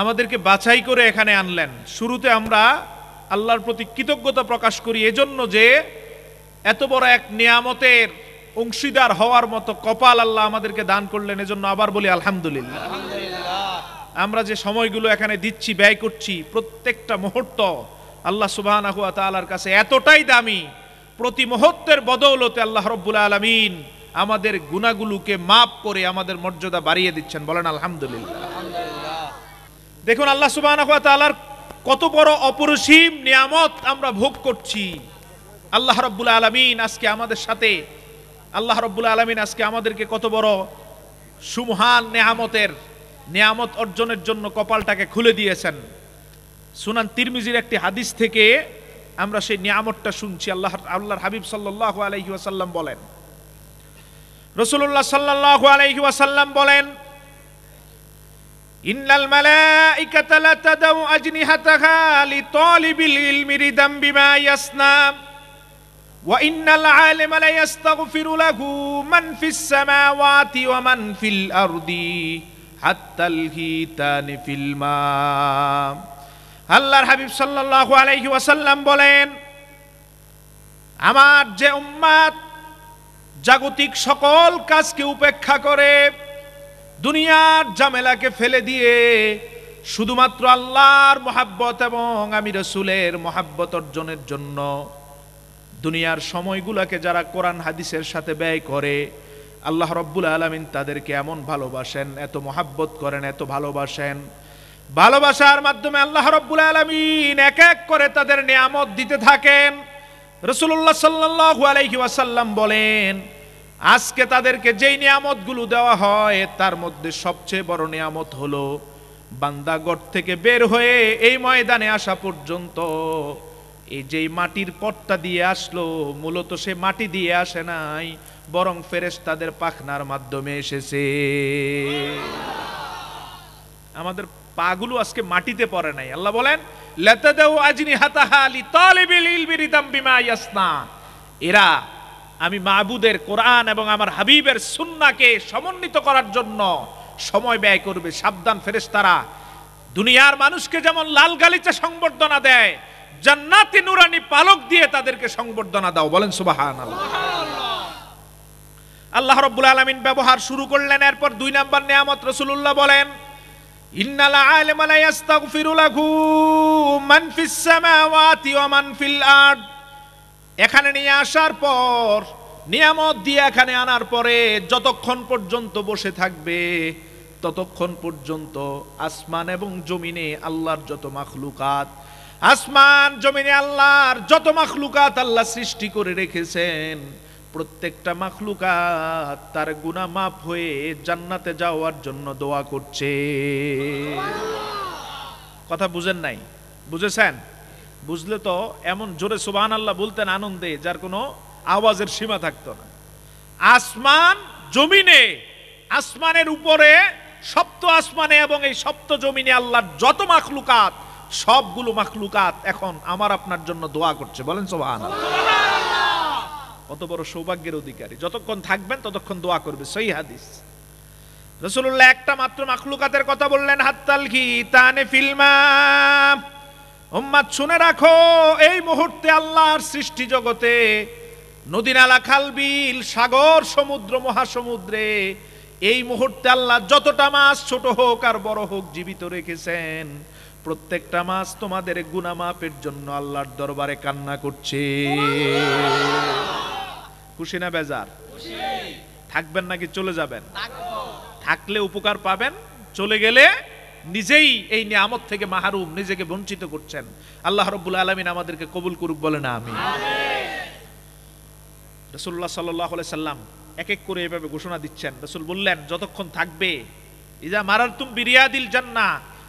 আমাদেরকে বাছাই করে এখানে আনলেন শুরুতে আমরা আল্লাহর প্রতি কৃতজ্ঞতা প্রকাশ করি এজন্য যে এত বড় এক নিয়ামতের অংশীদার হওয়ার মতো কপাল আল্লাহ আমাদেরকে দান করলেন এজন্য আবার বলি আলহামদুলিল্লাহ আমরা যে সময়গুলো এখানে দিচ্ছি ব্যয় করছি প্রত্যেকটা মুহূর্ত আল্লাহ সুবাহ কাছে এতটাই দামি প্রতি মুহূর্তের বদৌলতে আল্লাহ রব্বুল আলমিন আমাদের গুণাগুলোকে মাপ করে আমাদের মর্যাদা বাড়িয়ে দিচ্ছেন বলেন আলহামদুলিল্লাহ দেখুন আল্লাহ সুবাহ কত বড় অপরিসীম নিয়ামত আমরা ভোগ করছি আল্লাহ রব্বুল আলমিন আজকে আমাদের সাথে আল্লাহ রব্বুল আলমিন আজকে আমাদেরকে কত বড় সুমহান নেহামতের নেয়ামত অর্জনের জন্য কপালটাকে খুলে দিয়েছেন সুনান তিরমিজির একটি হাদিস থেকে আমরা সেই নিয়ামতটা শুনছি আল্লাহ আল্লাহর হাবিব সাল্লাহ আলহিহাসাল্লাম বলেন রসুল্লাহ সাল্লাহ আলহিহাসাল্লাম বলেন ইন্নাল মালাইকাতা লা তাদাউ আজনিহাতাহা লিতালিবিল ইলমি রিদাম বিমা ইয়াসনা ওয়া ইন্নাল আলিমা লা ইস্তাগফিরু লাহু মান ফিস সামাওয়াতি ওয়া মান ফিল আরদি হাত্তাল হিতানি ফিল মা আল্লাহর হাবিব সাল্লাল্লাহু আলাইহি ওয়াসাল্লাম বলেন আমার যে উম্মাত জাগতিক সকল কাজকে উপেক্ষা করে দুনিয়ার ঝামেলাকে ফেলে দিয়ে শুধুমাত্র আল্লাহর মহাব্বত এবং আমি রসুলের মহাব্বত অর্জনের জন্য দুনিয়ার সময়গুলোকে যারা কোরআন হাদিসের সাথে ব্যয় করে আল্লাহ রব্বুল আলমিন তাদেরকে এমন ভালোবাসেন এত মহাব্বত করেন এত ভালোবাসেন ভালোবাসার মাধ্যমে আল্লাহ রব্বুল আলমিন এক এক করে তাদের নিয়ামত দিতে থাকেন রসুল্লাহ সাল্লাহ আলাইহি ওয়াসাল্লাম বলেন আজকে তাদেরকে যেই নিয়ামতগুলো দেওয়া হয় তার মধ্যে সবচেয়ে বড় নিয়ামত হলো বান্দাগড় থেকে বের হয়ে এই ময়দানে আসা পর্যন্ত এই যেই মাটির পটটা দিয়ে আসলো মূলত সে মাটি দিয়ে আসে নাই বরং ফেরেস তাদের পাখনার মাধ্যমে এসেছে আমাদের পাগুলো আজকে মাটিতে পড়ে নাই আল্লাহ বলেন দেও আজিনি হাতাহালি তালিবিল ইলবিরিদাম বিমা ইয়াসনা এরা আমি মাহবুদের কোরআন এবং আমার হাবিবের সুন্নাকে সমন্বিত করার জন্য সময় ব্যয় করবে সাবধান ফেরেস্তারা দুনিয়ার মানুষকে যেমন লাল গালিতে সংবর্ধনা দেয় জান্নাতি নুরানি পালক দিয়ে তাদেরকে সংবর্ধনা দাও বলেন সুবাহান আল্লাহ রব্বুল আলমিন ব্যবহার শুরু করলেন এরপর দুই নাম্বার নেয়ামত রসুল্লাহ বলেন ইন্নালা আলেমালা ইয়াস্তাগফিরু এখানে নিয়ে আসার পর নিয়ামত দিয়ে এখানে আনার পরে যতক্ষণ পর্যন্ত বসে থাকবে ততক্ষণ পর্যন্ত আসমান এবং জমিনে আল্লাহর যত মাখলুকাত আসমান জমিনে আল্লাহর যত মাখলুকাত আল্লাহ সৃষ্টি করে রেখেছেন প্রত্যেকটা মাখলুকাত তার গুণা মাফ হয়ে জান্নাতে যাওয়ার জন্য দোয়া করছে কথা বুঝেন নাই বুঝেছেন বুঝলে তো এমন জোরে সুবান আল্লাহ বলতেন আনন্দে যার কোনো আওয়াজের সীমা থাকতো না আসমান জমিনে আসমানের উপরে সপ্ত আসমানে এবং এই সপ্ত জমিনে আল্লাহর যত মাখলুকাত সবগুলো মাখলুকাত এখন আমার আপনার জন্য দোয়া করছে বলেন সোহান কত বড় সৌভাগ্যের অধিকারী যতক্ষণ থাকবেন ততক্ষণ দোয়া করবে সেই হাদিস রসুল্লাহ একটা মাত্র মাখলুকাতের কথা বললেন হাত্তাল ঘি তানে ফিল্মা উম্মাদ শুনে রাখো এই মুহূর্তে আল্লাহর সৃষ্টি জগতে নদী নালা খাল বিল সাগর সমুদ্র মহাসমুদ্রে এই মুহূর্তে আল্লাহ যতটা মাছ ছোট হোক আর বড় হোক জীবিত রেখেছেন প্রত্যেকটা মাছ তোমাদের গুনা মাপের জন্য আল্লাহর দরবারে কান্না করছে খুশি না বেজার থাকবেন নাকি চলে যাবেন থাকলে উপকার পাবেন চলে গেলে নিজেই এই নিয়ামত থেকে মাহারুম নিজেকে বঞ্চিত করছেন আল্লাহ রব্বুল আলমিন আমাদেরকে কবুল করুক বলে না আমি রসুল্লাহ সাল্লাম এক এক করে এভাবে ঘোষণা দিচ্ছেন রসুল বললেন যতক্ষণ থাকবে ইজা মারার তুম বিরিয়াদিল জান্না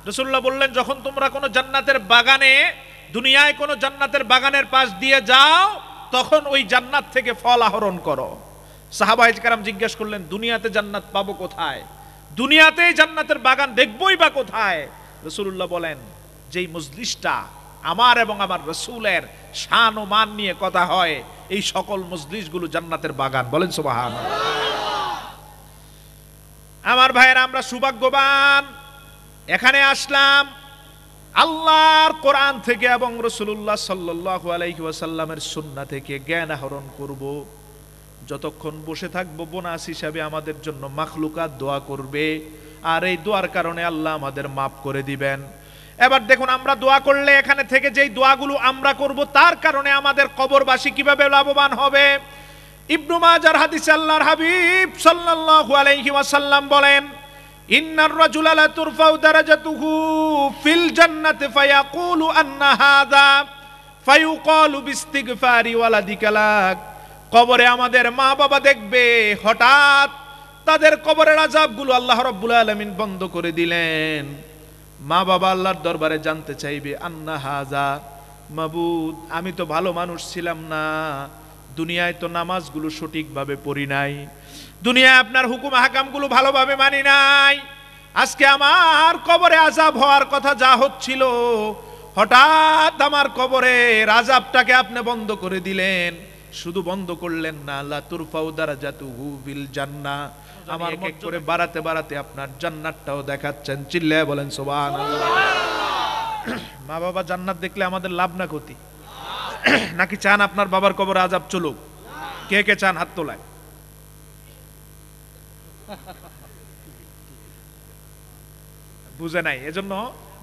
রসুল্লাহ বললেন যখন তোমরা কোনো জান্নাতের বাগানে দুনিয়ায় কোনো জান্নাতের বাগানের পাশ দিয়ে যাও তখন ওই জান্নাত থেকে ফল আহরণ করো সাহাবাহিজ কারাম জিজ্ঞেস করলেন দুনিয়াতে জান্নাত পাবো কোথায় দুনিয়াতেই জান্নাতের বাগান দেখবই বা কোথায় রসুল্লাহ বলেন যেই মজলিসটা আমার এবং আমার রসুলের শান ও মান নিয়ে কথা হয় এই সকল গুলো জান্নাতের বাগান বলেন সুবাহান আমার ভাইয়েরা আমরা সুভাগ্যবান এখানে আসলাম আল্লাহর কোরআন থেকে এবং রসুল্লাহ সাল্লাহ আলাইহি সুন্না থেকে জ্ঞান আহরণ করবো যতক্ষণ বসে থাকবো বোনাস হিসাবে আমাদের জন্য মাখলুকাত দোয়া করবে আর এই দোয়ার কারণে আল্লাহ আমাদের মাফ করে দিবেন এবার দেখুন আমরা দোয়া করলে এখানে থেকে যেই দোয়াগুলো আমরা করব তার কারণে আমাদের কবরবাসী কিভাবে লাভবান হবে ইবনু মাজার হাদিস আল্লাহর হাবিব সাল্লাল্লাহু আলাইহি ওয়াসাল্লাম বলেন ইন্নার রাজুলা লা তুরফাউ দারাজাতুহু ফিল জান্নাতি ফায়াকুলু আন্না হাযা ফায়ুকালু বিস্তিগফারি ওয়ালাদিকা কবরে আমাদের মা বাবা দেখবে হঠাৎ তাদের কবরের আজাবগুলো আল্লাহ রব্বুল আলমিন বন্ধ করে দিলেন মা বাবা আল্লাহর দরবারে জানতে চাইবে আন্না হাজা মাবুদ আমি তো ভালো মানুষ ছিলাম না দুনিয়ায় তো নামাজগুলো সঠিকভাবে পড়ি নাই দুনিয়ায় আপনার হুকুম হাকামগুলো ভালোভাবে মানি নাই আজকে আমার কবরে আজাব হওয়ার কথা যা হচ্ছিল হঠাৎ আমার কবরে আজাবটাকে আপনি বন্ধ করে দিলেন শুধু বন্ধ করলেন না লাতুর ফাউদারা জাতু হু বিল জান্না আমার এক করে বাড়াতে বাড়াতে আপনার জান্নাতটাও দেখাচ্ছেন চিল্লায় বলেন সুবহানাল্লাহ মা বাবা জান্নাত দেখলে আমাদের লাভ না ক্ষতি নাকি চান আপনার বাবার কবর আজাব চলুক কে কে চান হাত তোলায় বুঝে নাই এজন্য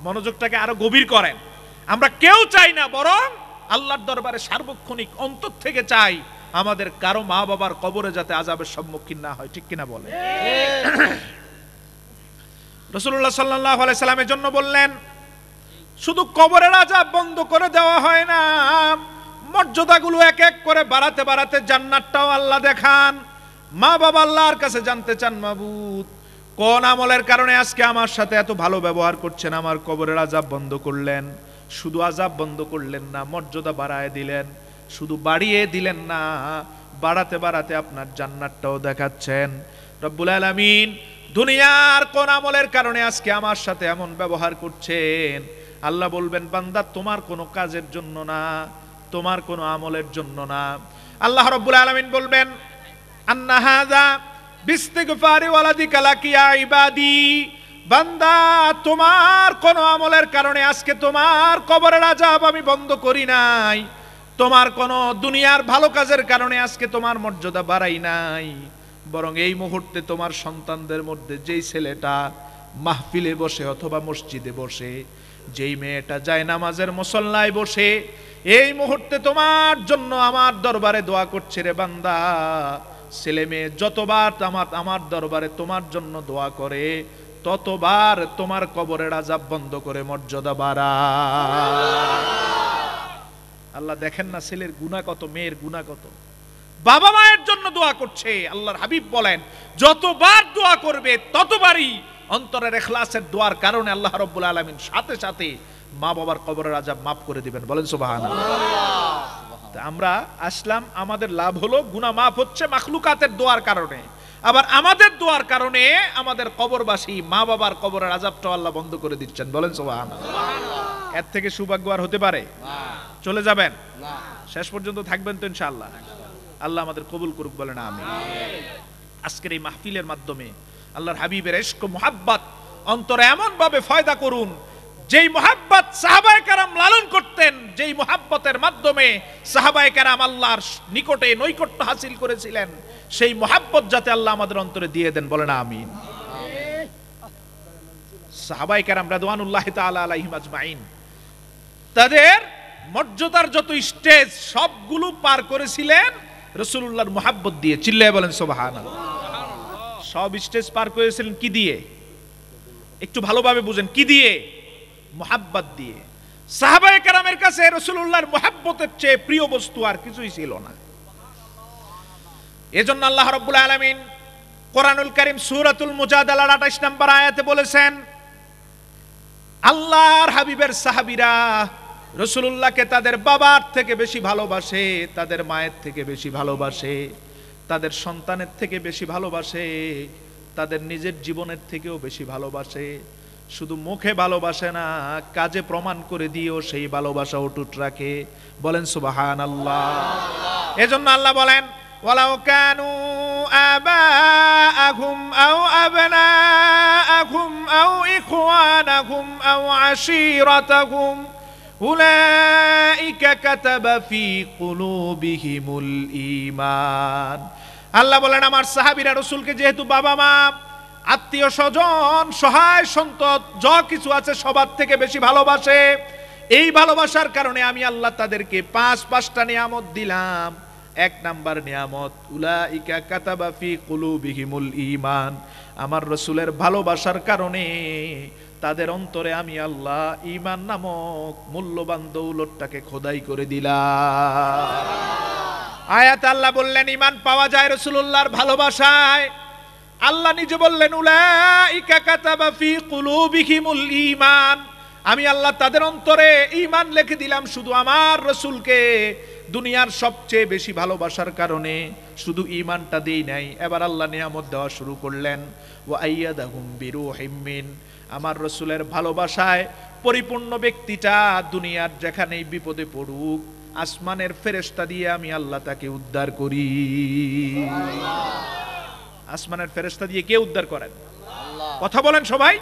মনোযোগটাকে আরো গভীর করেন আমরা কেউ চাই না বরং আল্লাহর দরবারে সার্বক্ষণিক অন্তর থেকে চাই আমাদের কারো মা বাবার কবরে যাতে আজাবের সম্মুখীন না হয় ঠিক কিনা বলে রসুল্লাহ সাল্লাহ আলাইসাল্লামের জন্য বললেন শুধু কবরের আজাব বন্ধ করে দেওয়া হয় না মর্যাদাগুলো এক এক করে বাড়াতে বাড়াতে জান্নাতটাও আল্লাহ দেখান মা বাবা আল্লাহর কাছে জানতে চান মাবুত কোন আমলের কারণে আজকে আমার সাথে এত ভালো ব্যবহার করছেন আমার কবরের আজাব বন্ধ করলেন শুধু আজাব বন্ধ করলেন না মর্যাদা বাড়ায় দিলেন শুধু বাড়িয়ে দিলেন না বাড়াতে বাড়াতে আপনার জান্নাতটাও দেখাচ্ছেন রব্বুল আলমিন দুনিয়ার কোন আমলের কারণে আজকে আমার সাথে এমন ব্যবহার করছেন আল্লাহ বলবেন বান্দা তোমার কোনো কাজের জন্য না তোমার কোনো আমলের জন্য না আল্লাহ রব্বুল আলমিন বলবেন আন্না হাজা বিস্তিগফারি ওয়ালাদিকা লাকিয়া ইবাদি বান্দা তোমার কোন আমলের কারণে আজকে তোমার কবরের আজাব আমি বন্ধ করি নাই তোমার কোন দুনিয়ার ভালো কাজের কারণে আজকে তোমার মর্যাদা বাড়াই নাই বরং এই মুহূর্তে তোমার সন্তানদের মধ্যে যেই ছেলেটা মাহফিলে বসে অথবা মসজিদে বসে যেই মেয়েটা যায় নামাজের মুসল্লায় বসে এই মুহূর্তে তোমার জন্য আমার দরবারে দোয়া করছে রে বান্দা ছেলে মেয়ে যতবার আমার আমার দরবারে তোমার জন্য দোয়া করে ততবার তোমার কবরের আজাব বন্ধ করে মর্যাদা বাড়া আল্লাহ দেখেন না ছেলের গুণা কত মেয়ের গুণা কত বাবা মায়ের জন্য দোয়া করছে আল্লাহর হাবিব বলেন যতবার দোয়া করবে ততবারই অন্তরের এখলাসের দোয়ার কারণে আল্লাহ রব্বুল আলমিন সাথে সাথে মা বাবার কবরের আজাব মাফ করে দিবেন বলেন সুবাহান আমরা আসলাম আমাদের লাভ হলো গুনা মাফ হচ্ছে মাখলুকাতের দোয়ার কারণে আবার আমাদের দোয়ার কারণে আমাদের কবরবাসী মা বাবার কবরের আজাবটা আল্লাহ বন্ধ করে দিচ্ছেন বলেন সোহান এর থেকে সৌভাগ্য আর হতে পারে চলে যাবেন শেষ পর্যন্ত থাকবেন তো ইনশাআল্লাহ আল্লাহ আমাদের কবুল করুক বলে না আমি আজকের এই মাহফিলের মাধ্যমে আল্লাহর হাবিবের এশক মোহাব্বাত অন্তরে এমন ভাবে ফায়দা করুন যেই মোহাব্বত সাহাবায় কারাম লালন করতেন যেই মোহাব্বতের মাধ্যমে সাহাবায় কারাম আল্লাহর নিকটে নৈকট্য হাসিল করেছিলেন সেই মোহাব্বত যাতে আল্লাহ আমাদের অন্তরে দিয়ে দেন বলে না আমি সাহাবাই কারাম রাদওয়ানুল্লাহ তাআলা আলাইহিম আজমাইন তাদের মর্যাদার যত স্টেজ সবগুলো পার করেছিলেন রসুল্লাহর মোহাব্বত দিয়ে চিল্লায় বলেন সুবহানাল্লাহ সব স্টেজ পার করেছিলেন কি দিয়ে একটু ভালোভাবে বুঝেন কি দিয়ে মোহাব্বাত দিয়ে সাহাবায় কারামের কাছে রসুল্লাহর মোহাব্বতের চেয়ে প্রিয় বস্তু আর কিছুই ছিল না এজন্য আল্লাহ রব্বুল আলমিন কোরআনুল করিম সুরাতুল মুজাদালার আঠাশ নম্বর আয়াতে বলেছেন আল্লাহর হাবিবের সাহাবিরা রসুল্লাহকে তাদের বাবার থেকে বেশি ভালোবাসে তাদের মায়ের থেকে বেশি ভালোবাসে তাদের সন্তানের থেকে বেশি ভালোবাসে তাদের নিজের জীবনের থেকেও বেশি ভালোবাসে শুধু মুখে ভালোবাসে না কাজে প্রমাণ করে দিয়েও সেই ভালোবাসা অটুট রাখে বলেন সুবাহান আল্লাহ এজন্য আল্লাহ বলেন ওলাও কানু আবাআহুম আও আবনাআহুম আও ইখওয়ানাহুম আও আশিরাতাহুম উলাইকা কাতাবা ফি কুলুবিহিমুল ঈমান আল্লাহ বলেন আমার সাহাবীরা রসুলকে যেহেতু বাবা মা আত্মীয় স্বজন সহায় সন্তত যা কিছু আছে সবার থেকে বেশি ভালোবাসে এই ভালোবাসার কারণে আমি আল্লাহ তাদেরকে পাঁচ পাঁচটা নিয়ামত দিলাম এক নাম্বার নিয়ামত উলাইকা কাতাবাফি কুলুবিহিমুল ইমান আমার রসুলের ভালোবাসার কারণে তাদের অন্তরে আমি আল্লাহ ইমান নামক মূল্যবান দৌলতটাকে খোদাই করে দিলাম আয়াত আল্লাহ বললেন ইমান পাওয়া যায় রসুল্লাহর ভালোবাসায় আল্লাহ নিজে বললেন ইমান আমি আল্লাহ তাদের অন্তরে ইমান লিখে দিলাম শুধু আমার রসুলকে দুনিয়ার সবচেয়ে বেশি ভালোবাসার কারণে শুধু ইমানটা দিই নাই এবার আল্লাহ নিয়ামত দেওয়া শুরু করলেন ও আইয়াদাহুম বিরু হিম্মিন আমার রসুলের ভালোবাসায় পরিপূর্ণ ব্যক্তিটা দুনিয়ার যেখানেই বিপদে পড়ুক আসমানের ফেরেস্তা দিয়ে আমি আল্লাহ তাকে উদ্ধার করি আসমানের ফেরেস্তা দিয়ে কে উদ্ধার করেন কথা বলেন সবাই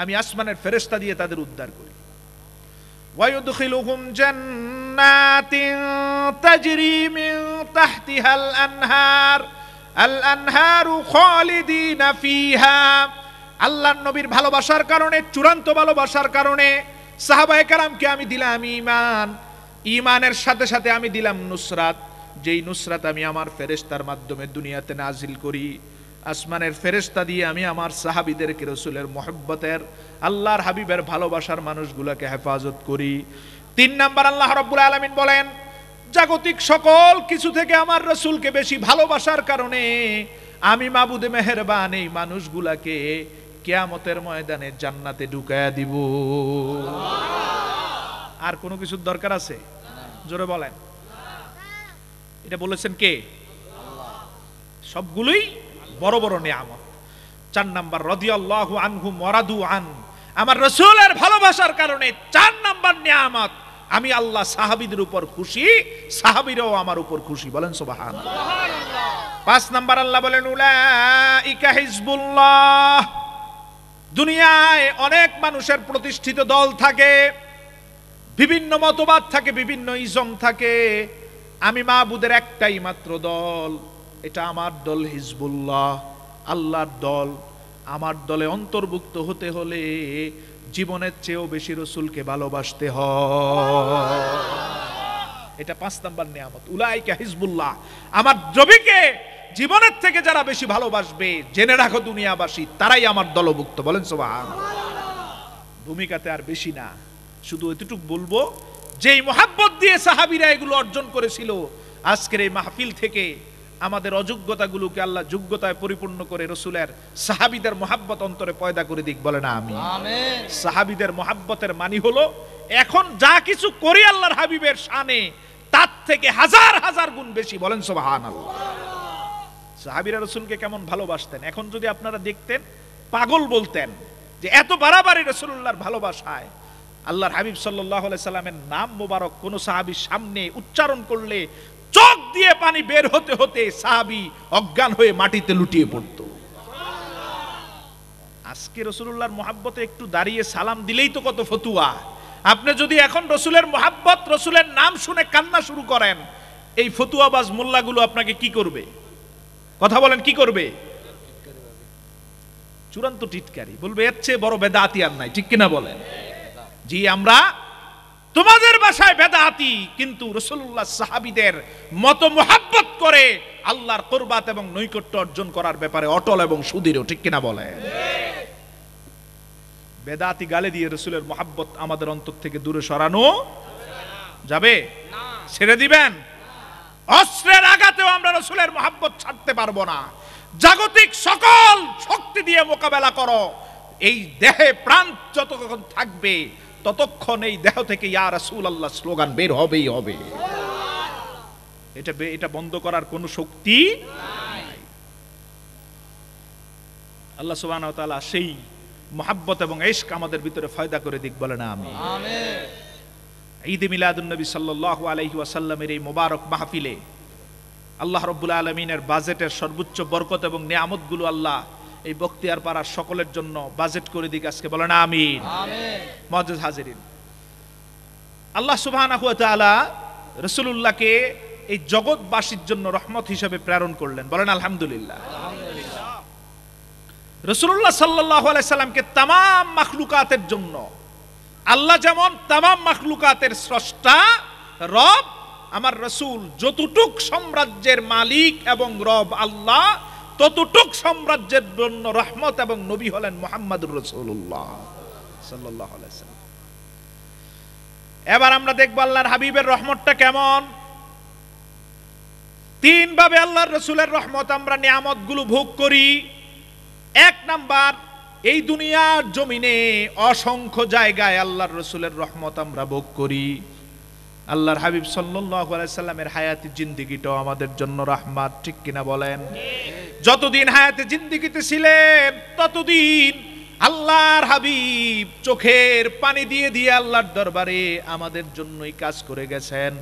আমি আসমানের ফেরেস্তা দিয়ে তাদের উদ্ধার করি ويدخلهم جنات تجري তাহতিহাল تحتها আল الأنهار خالدين فيها আল্লাহর নবীর ভালোবাসার কারণে চূড়ান্ত ভালোবাসার কারণে সাহাবায়ে কালামকে আমি দিলাম ইমান ইমানের সাথে সাথে আমি দিলাম নুসরাত যেই নুসরাত আমি আমার ফেরেস্তার মাধ্যমে দুনিয়াতে নাজিল করি আসমানের ফেরেস্তা দিয়ে আমি আমার সাহাবিদেরকে রসুলের মহব্বতের আল্লাহর হাবিবের ভালোবাসার মানুষগুলোকে হেফাজত করি তিন নাম্বার আল্লাহ রব্বুল আলমিন বলেন জাগতিক সকল কিছু থেকে আমার রসুলকে বেশি ভালোবাসার কারণে আমি মাবুদে মেহেরবান এই মানুষগুলাকে কেয়ামতের ময়দানে জান্নাতে ঢুকায়া দিব আর কোনো কিছুর দরকার আছে জোরে বলেন এটা বলেছেন কে সবগুলোই বড় বড় নিয়ামত চার নাম্বার রদি আল্লাহ আনহু মরাদু আন আমার রসুলের ভালোবাসার কারণে চার নাম্বার নিয়ামত আমি আল্লাহ সাহাবিদের উপর খুশি সাহাবিরাও আমার উপর খুশি বলেন সুবাহান পাঁচ নাম্বার আল্লাহ বলেন উলাইকা হিজবুল্লাহ দুনিয়ায় অনেক মানুষের প্রতিষ্ঠিত দল থাকে বিভিন্ন মতবাদ থাকে বিভিন্ন ইজম থাকে আমি মা বুদের একটাই মাত্র দল এটা আমার দল হিজবুল্লাহ আল্লাহর দল আমার দলে অন্তর্ভুক্ত হতে হলে জীবনের চেয়েও বেশি রসুলকে ভালোবাসতে এটা পাঁচ নাম্বার নিয়ামত উলাইকা হিজবুল্লাহ আমার জবিকে জীবনের থেকে যারা বেশি ভালোবাসবে জেনে রাখো দুনিয়াবাসী তারাই আমার দলভুক্ত বলেন সোভা ভূমিকাতে আর বেশি না শুধু এতটুকু বলবো যেই মহাব্বত দিয়ে সাহাবিরা এগুলো অর্জন করেছিল আজকের এই মাহফিল থেকে আমাদের অযোগ্যতাগুলোকে আল্লাহ যোগ্যতায় পরিপূর্ণ করে রসুলের সাহাবিদের মহাব্বত অন্তরে পয়দা করে দিক বলে না আমি সাহাবিদের মহাব্বতের মানি হলো এখন যা কিছু করি আল্লাহর হাবিবের সানে তার থেকে হাজার হাজার গুণ বেশি বলেন সোবাহান আল্লাহ সাহাবিরা রসুলকে কেমন ভালোবাসতেন এখন যদি আপনারা দেখতেন পাগল বলতেন যে এত বাড়াবাড়ি রসুল্লাহর ভালোবাসায় আল্লাহর হাবিব সাল্লাহ সাল্লামের নাম মুবারক কোন সাহাবির সামনে উচ্চারণ করলে চোখ দিয়ে পানি বের হতে হতে সাহাবি অজ্ঞান হয়ে মাটিতে লুটিয়ে পড়তো আজকে রসুল্লাহর মোহাব্বতে একটু দাঁড়িয়ে সালাম দিলেই তো কত ফতুয়া আপনি যদি এখন রসুলের মোহাব্বত রসুলের নাম শুনে কান্না শুরু করেন এই ফতুয়াবাজ মোল্লাগুলো আপনাকে কি করবে কথা বলেন কি করবে চূড়ান্ত টিটকারি বলবে এর চেয়ে বড় বেদাতি আর নাই ঠিক কিনা বলেন জি আমরা তোমাদের বাসায় বেদাহাতি কিন্তু রসুল্লাহ সাহাবিদের মত মোহাব্বত করে আল্লাহর করবাত এবং নৈকট্য অর্জন করার ব্যাপারে অটল এবং সুদৃঢ় ঠিক কিনা বলে বেদাতি গালে দিয়ে রসুলের মোহাব্বত আমাদের অন্তর থেকে দূরে সরানো যাবে ছেড়ে দিবেন অস্ত্রের আঘাতেও আমরা রসুলের মোহাব্বত ছাড়তে পারবো না জাগতিক সকল শক্তি দিয়ে মোকাবেলা করো এই দেহে প্রাণ যতক্ষণ থাকবে ততক্ষণ এই দেহ থেকে ইয়া রাসুল আল্লাহ স্লোগান বের হবেই হবে এটা এটা বন্ধ করার কোন শক্তি আল্লাহ সুবাহ সেই মোহাব্বত এবং এশক আমাদের ভিতরে ফয়দা করে দিক বলে না আমি ঈদ মিলাদুলনবী সাল্লাহ আলহি ওয়াসাল্লামের এই মোবারক মাহফিলে আল্লাহ রব্বুল আলমিনের বাজেটের সর্বোচ্চ বরকত এবং নিয়ামতগুলো আল্লাহ এই বক্তিয়ার পাড়ার সকলের জন্য বাজেট করে দিক আজকে বলেন আমিন মজুদ হাজিরিন আল্লাহ সুবাহ রসুল্লাহকে এই জগৎবাসীর জন্য রহমত হিসেবে প্রেরণ করলেন বলেন আলহামদুলিল্লাহ রসুল্লাহ সাল্লাহ আলাইসাল্লামকে তাম মাখলুকাতের জন্য আল্লাহ যেমন তাম মাখলুকাতের স্রষ্টা রব আমার রসুল যতটুক সাম্রাজ্যের মালিক এবং রব আল্লাহ ততটুক সাম্রাজ্যের জন্য রহমত এবং নবী হলেন মোহাম্মদ রসুল্লাহ সাল্লাহ এবার আমরা দেখবো আল্লাহর হাবিবের রহমতটা কেমন তিন ভাবে আল্লাহর রসুলের রহমত আমরা নিয়ামত গুলো ভোগ করি এক নাম্বার এই দুনিয়ার জমিনে অসংখ্য জায়গায় আল্লাহর রসুলের রহমত আমরা ভোগ করি আল্লাহর হাবিব সাল্লাহ আলাইসাল্লামের হায়াতি জিন্দিগিটাও আমাদের জন্য রাহমাত ঠিক কিনা বলেন যতদিন হায়াতে জিন্দিগিতে ছিলেন ততদিন আল্লাহর হাবিব চোখের পানি দিয়ে দিয়ে আল্লাহর দরবারে আমাদের জন্যই কাজ করে গেছেন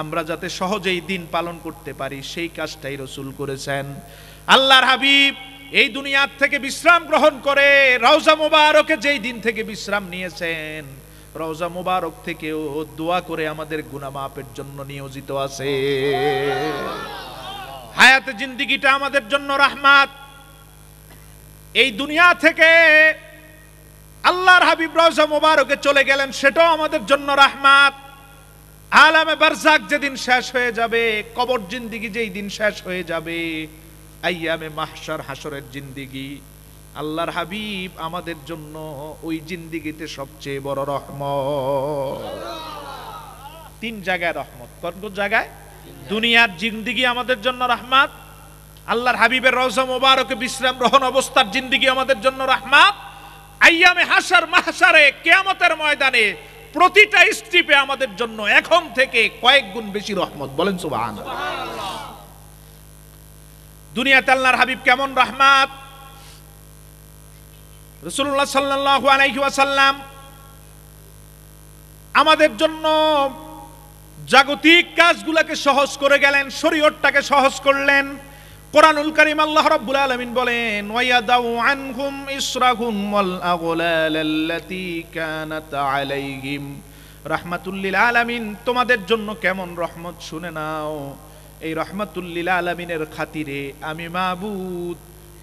আমরা যাতে সহজেই দিন পালন করতে পারি সেই কাজটাই রসুল করেছেন আল্লাহর হাবিব এই দুনিয়ার থেকে বিশ্রাম গ্রহণ করে রওজা মোবারকে যেই দিন থেকে বিশ্রাম নিয়েছেন রওজা থেকে ও দোয়া করে আমাদের গুনা মাপের জন্য নিয়োজিত আছে হায়াতে জিন্দিগিটা আমাদের জন্য রাহমাত এই দুনিয়া থেকে আল্লাহর হাবিব রওজা মুবারকে চলে গেলেন সেটাও আমাদের জন্য রাহমাত আলামে বারজাক যেদিন শেষ হয়ে যাবে কবর জিন্দিগি যেই দিন শেষ হয়ে যাবে আইয়ামে মাহসার হাসরের জিন্দিগি আল্লাহর হাবিব আমাদের জন্য ওই জিন্দিগিতে সবচেয়ে বড় রহমত তিন জায়গায় রহমত কোন জায়গায় দুনিয়ার জিন্দিগি আমাদের জন্য রহমাত আল্লাহর হাবিবের রওজা মোবারকে বিশ্রাম রহন অবস্থার জিন্দিগি আমাদের জন্য রহমাত আইয়ামে হাসার মাহসারে কেয়ামতের ময়দানে প্রতিটা স্ট্রিপে আমাদের জন্য এখন থেকে কয়েক গুণ বেশি রহমত বলেন সুবহানাল্লাহ দুনিয়াতে আল্লাহর হাবিব কেমন রহমাত রসুল্লাহ সাল্লাহ আলাইসাল্লাম আমাদের জন্য জাগতিক কাজগুলোকে সহজ করে গেলেন শরীয়তটাকে সহজ করলেন কোরআনুল করিম আল্লাহ আলামিন বলেন কানাত আলাইহিম তোমাদের জন্য কেমন রহমত শুনে নাও এই রহমাতুল্লিল আলামিনের খাতিরে আমি মাবুদ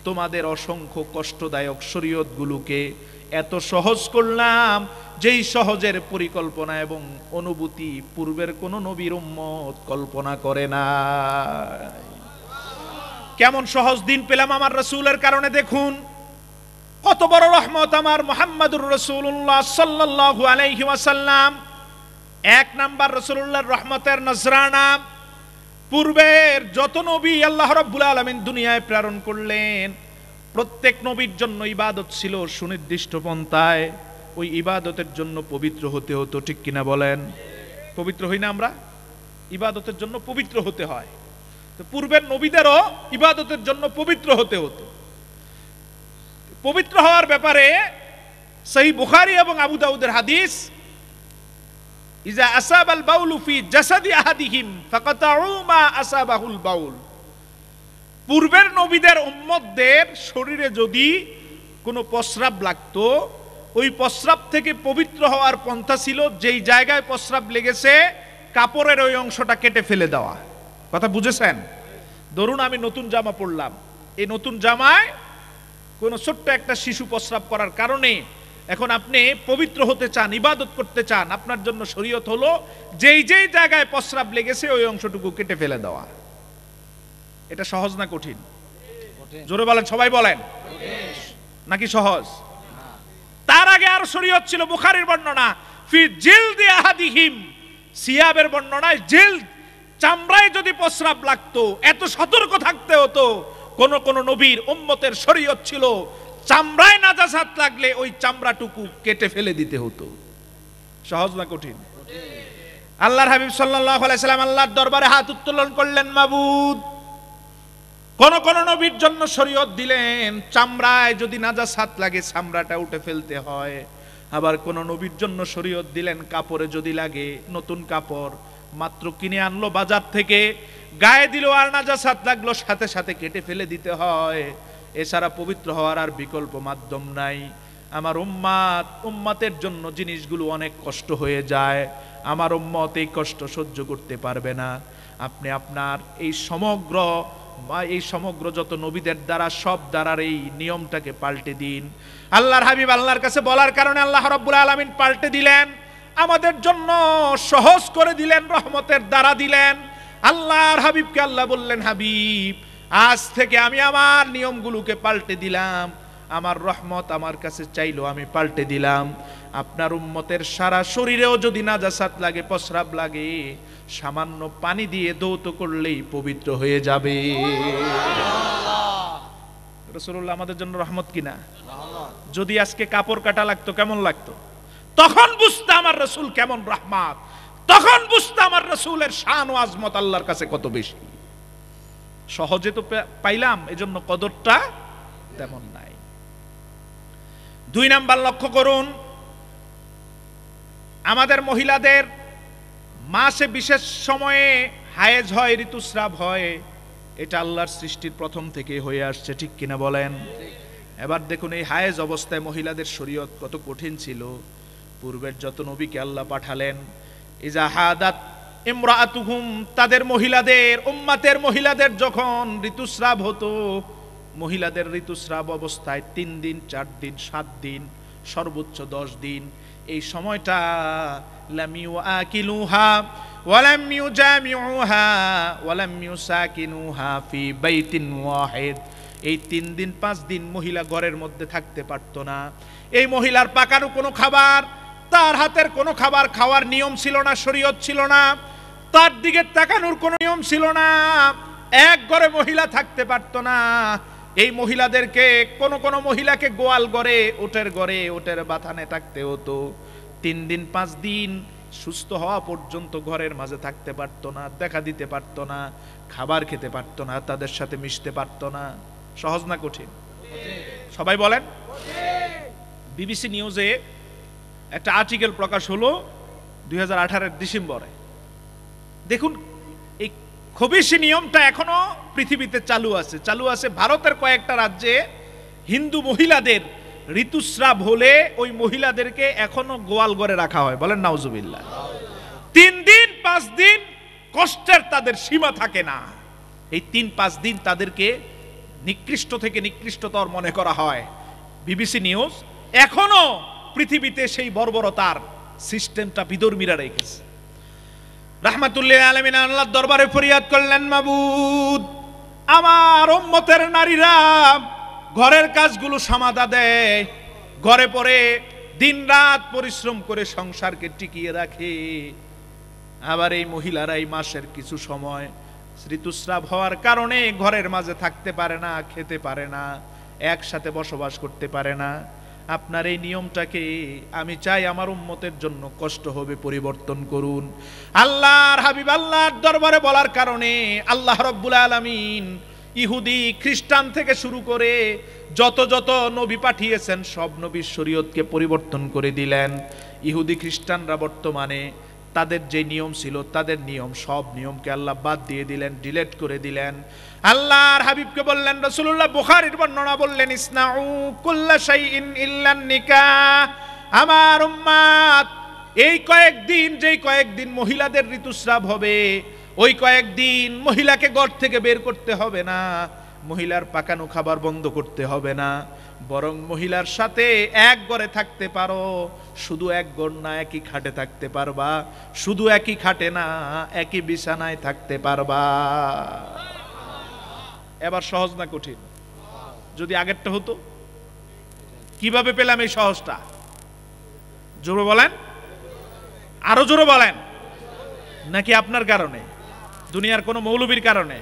তোমাদের অসংখ্য কষ্টদায়ক শরীয়তগুলোকে এত সহজ করলাম যেই সহজের পরিকল্পনা এবং অনুভূতি পূর্বের কোন নবীর উম্মত কল্পনা করে না কেমন সহজ দিন পেলাম আমার রসুলের কারণে দেখুন কত বড় রহমত আমার মোহাম্মদুর রসুল্লাহ সাল্লাহ আলাইহি ওয়াসাল্লাম এক নাম্বার রসুল্লাহর রহমতের নজরানা পূর্বের যত নবী আল্লাহ রব্বুল আলমিন দুনিয়ায় প্রেরণ করলেন প্রত্যেক নবীর জন্য ইবাদত ছিল সুনির্দিষ্ট পন্থায় ওই ইবাদতের জন্য পবিত্র হতে হতো ঠিক কিনা বলেন পবিত্র হই না আমরা ইবাদতের জন্য পবিত্র হতে হয় তো পূর্বের নবীদেরও ইবাদতের জন্য পবিত্র হতে হতো পবিত্র হওয়ার ব্যাপারে সেই বুখারি এবং আবু হাদিস ইজা আসাবাল বাউলু ফি জাসাদি আহাদিহিম ফাকাতাউ মা আসাবাহুল বাউল পূর্বের নবীদের উম্মতদের শরীরে যদি কোনো প্রস্রাব লাগতো ওই প্রস্রাব থেকে পবিত্র হওয়ার পন্থা ছিল যেই জায়গায় প্রস্রাব লেগেছে কাপড়ের ওই অংশটা কেটে ফেলে দেওয়া কথা বুঝেছেন ধরুন আমি নতুন জামা পরলাম এই নতুন জামায় কোনো ছোট্ট একটা শিশু প্রস্রাব করার কারণে এখন আপনি পবিত্র হতে চান ইবাদত করতে চান আপনার জন্য শরীয়ত হলো যেই যেই জায়গায় প্রস্রাব লেগেছে ওই অংশটুকু কেটে ফেলে দেওয়া এটা সহজ না কঠিন জোরে বলেন সবাই বলেন নাকি সহজ তার আগে আর শরীয়ত ছিল বুখারীর বর্ণনা ফি জিলদি আহাদিহিম সিয়াবের বর্ণনায় জেল চামড়ায় যদি প্রস্রাব লাগতো এত সতর্ক থাকতে হতো কোন কোন নবীর উম্মতের শরীয়ত ছিল চামড়ায় নাজাসাত লাগলে ওই চামড়াটুকু কেটে ফেলে দিতে হতো সহজ না কঠিন আল্লাহর হাবিব সাল্লাল্লাহু আলাইহি সাল্লাম আল্লাহর দরবারে হাত উত্তোলন করলেন মাবুদ কোন কোন নবীর জন্য শরীয়ত দিলেন চামড়ায় যদি নাজাসাত লাগে চামড়াটা উঠে ফেলতে হয় আবার কোন নবীর জন্য শরীয়ত দিলেন কাপড়ে যদি লাগে নতুন কাপড় মাত্র কিনে আনলো বাজার থেকে গায়ে দিল আর নাজাসাত লাগলো সাথে সাথে কেটে ফেলে দিতে হয় এছাড়া পবিত্র হওয়ার আর বিকল্প মাধ্যম নাই আমার উম্মাত উম্মাতের জন্য জিনিসগুলো অনেক কষ্ট হয়ে যায় আমার উম্মত এই কষ্ট সহ্য করতে পারবে না আপনি আপনার এই সমগ্র বা এই সমগ্র যত নবীদের দ্বারা সব দ্বারার এই নিয়মটাকে পাল্টে দিন আল্লাহর হাবিব আল্লাহর কাছে বলার কারণে আল্লাহ রব্বুল আলমিন পাল্টে দিলেন আমাদের জন্য সহজ করে দিলেন রহমতের দ্বারা দিলেন আল্লাহর হাবিবকে আল্লাহ বললেন হাবিব আজ থেকে আমি আমার নিয়মগুলোকে পাল্টে দিলাম আমার রহমত আমার কাছে চাইলো আমি পাল্টে দিলাম আপনার উম্মতের সারা শরীরেও যদি নাজাসাত লাগে প্রস্রাব লাগে সামান্য পানি দিয়ে দৌত করলেই পবিত্র হয়ে যাবে রসুল্লাহ আমাদের জন্য রহমত কিনা যদি আজকে কাপড় কাটা লাগতো কেমন লাগতো তখন বুঝতে আমার রসুল কেমন রহমাত তখন বুঝতে আমার রসুলের শান ও আজমত আল্লাহর কাছে কত বেশি সহজে তো পাইলাম এজন্য কদরটা তেমন নাই দুই নাম্বার লক্ষ্য করুন আমাদের মহিলাদের মাসে বিশেষ সময়ে হায়েজ হয় ঋতুস্রাব হয় এটা আল্লাহর সৃষ্টির প্রথম থেকে হয়ে আসছে ঠিক কিনা বলেন এবার দেখুন এই হায়েজ অবস্থায় মহিলাদের শরীয়ত কত কঠিন ছিল পূর্বের যত নবীকে আল্লাহ পাঠালেন ইজাহাদাত ইমরাতুহুম তাদের মহিলাদের উম্মাতের মহিলাদের যখন ঋতুস্রাব হতো মহিলাদের ঋতুস্রাব অবস্থায় তিন দিন চার দিন সাত দিন সর্বোচ্চ দশ দিন এই সময়টা লামিউ আকিলুহা ওয়ালাম ইউজামিউহা ওয়ালাম ইউসাকিনুহা ফি বাইতিন ওয়াহিদ এই তিন দিন পাঁচ দিন মহিলা ঘরের মধ্যে থাকতে পারতো না এই মহিলার পাকারও কোনো খাবার তার হাতের কোনো খাবার খাওয়ার নিয়ম ছিল না শরীয়ত ছিল না তার দিকে তাকানোর কোনো নিয়ম ছিল না এক ঘরে মহিলা থাকতে পারতো না এই মহিলাদেরকে কোন কোন মহিলাকে গোয়াল গড়ে ওটের গড়ে ওটের বাথানে থাকতে হতো তিন দিন পাঁচ দিন সুস্থ হওয়া পর্যন্ত ঘরের মাঝে থাকতে পারতো না দেখা দিতে পারতো না খাবার খেতে পারতো না তাদের সাথে মিশতে পারতো না সহজ না কঠিন সবাই বলেন বিবিসি নিউজে একটা আর্টিকেল প্রকাশ হলো দুই ডিসেম্বরে দেখুন এই খবিশ নিয়মটা এখনো পৃথিবীতে চালু আছে চালু আছে ভারতের কয়েকটা রাজ্যে হিন্দু মহিলাদের ঋতুস্রাব হলে ওই মহিলাদেরকে এখনো গোয়াল ঘরে রাখা হয় বলেন নাউজুবিল্লা তিন দিন পাঁচ দিন কষ্টের তাদের সীমা থাকে না এই তিন পাঁচ দিন তাদেরকে নিকৃষ্ট থেকে নিকৃষ্টতর মনে করা হয় বিবিসি নিউজ এখনো পৃথিবীতে সেই বর্বরতার সিস্টেমটা বিদর্মীরা রেখেছে রাহমাতুল্লিল আলমিন আল্লাহ দরবারে ফরিয়াদ করলেন মাবুদ আমার ওম্মতের নারীরা ঘরের কাজগুলো সমাধা দেয় ঘরে পরে দিন রাত পরিশ্রম করে সংসারকে টিকিয়ে রাখে আবার এই মহিলারা এই মাসের কিছু সময় ঋতুস্রাব হওয়ার কারণে ঘরের মাঝে থাকতে পারে না খেতে পারে না একসাথে বসবাস করতে পারে না আপনার এই নিয়মটাকে আমি চাই আমার উম্মতের জন্য কষ্ট হবে পরিবর্তন করুন আল্লাহর হাবিব আল্লাহর দরবারে বলার কারণে আল্লাহ রব্বুল আলমিন ইহুদি খ্রিস্টান থেকে শুরু করে যত যত নবী পাঠিয়েছেন সব নবীর শরীয়তকে পরিবর্তন করে দিলেন ইহুদি খ্রিস্টানরা বর্তমানে তাদের যে নিয়ম ছিল তাদের নিয়ম সব নিয়মকে আল্লাহ বাদ দিয়ে দিলেন ডিলেট করে দিলেন আল্লাহর হাবিবকে বললেন রসুল্লাহ বুখারির বর্ণনা বললেন ইসনাউ ইল্লান আমার উম্মাত এই কয়েকদিন যেই কয়েকদিন মহিলাদের ঋতুস্রাব হবে ওই কয়েকদিন মহিলাকে ঘর থেকে বের করতে হবে না মহিলার পাকানো খাবার বন্ধ করতে হবে না বরং মহিলার সাথে এক গড়ে থাকতে পারো শুধু এক গড় না একই খাটে থাকতে পারবা শুধু একই খাটে না একই বিছানায় থাকতে পারবা এবার সহজ না কঠিন যদি আগেরটা হতো কিভাবে পেলাম এই সহজটা জোরে বলেন আরো জোরে বলেন নাকি আপনার কারণে দুনিয়ার কোনো মৌলবীর কারণে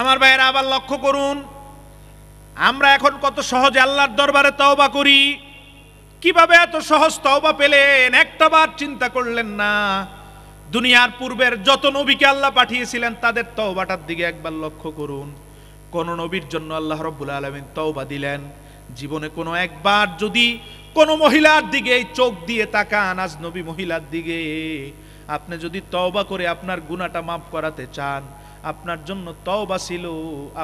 আমার ভাইয়েরা আবার লক্ষ্য করুন আমরা এখন কত সহজে আল্লাহর দরবারে তওবা করি কিভাবে এত সহজ তওবা পেলেন একটা বার চিন্তা করলেন না দুনিয়ার পূর্বের যত নবীকে আল্লাহ পাঠিয়েছিলেন তাদের তওবাটার দিকে একবার লক্ষ্য করুন কোন নবীর জন্য আল্লাহ রব্বুল আলমিন তওবা দিলেন জীবনে কোনো একবার যদি কোনো মহিলার দিকে চোখ দিয়ে তাকান আজ নবী মহিলার দিকে আপনি যদি তওবা করে আপনার গুণাটা মাফ করাতে চান আপনার জন্য তওবা ছিল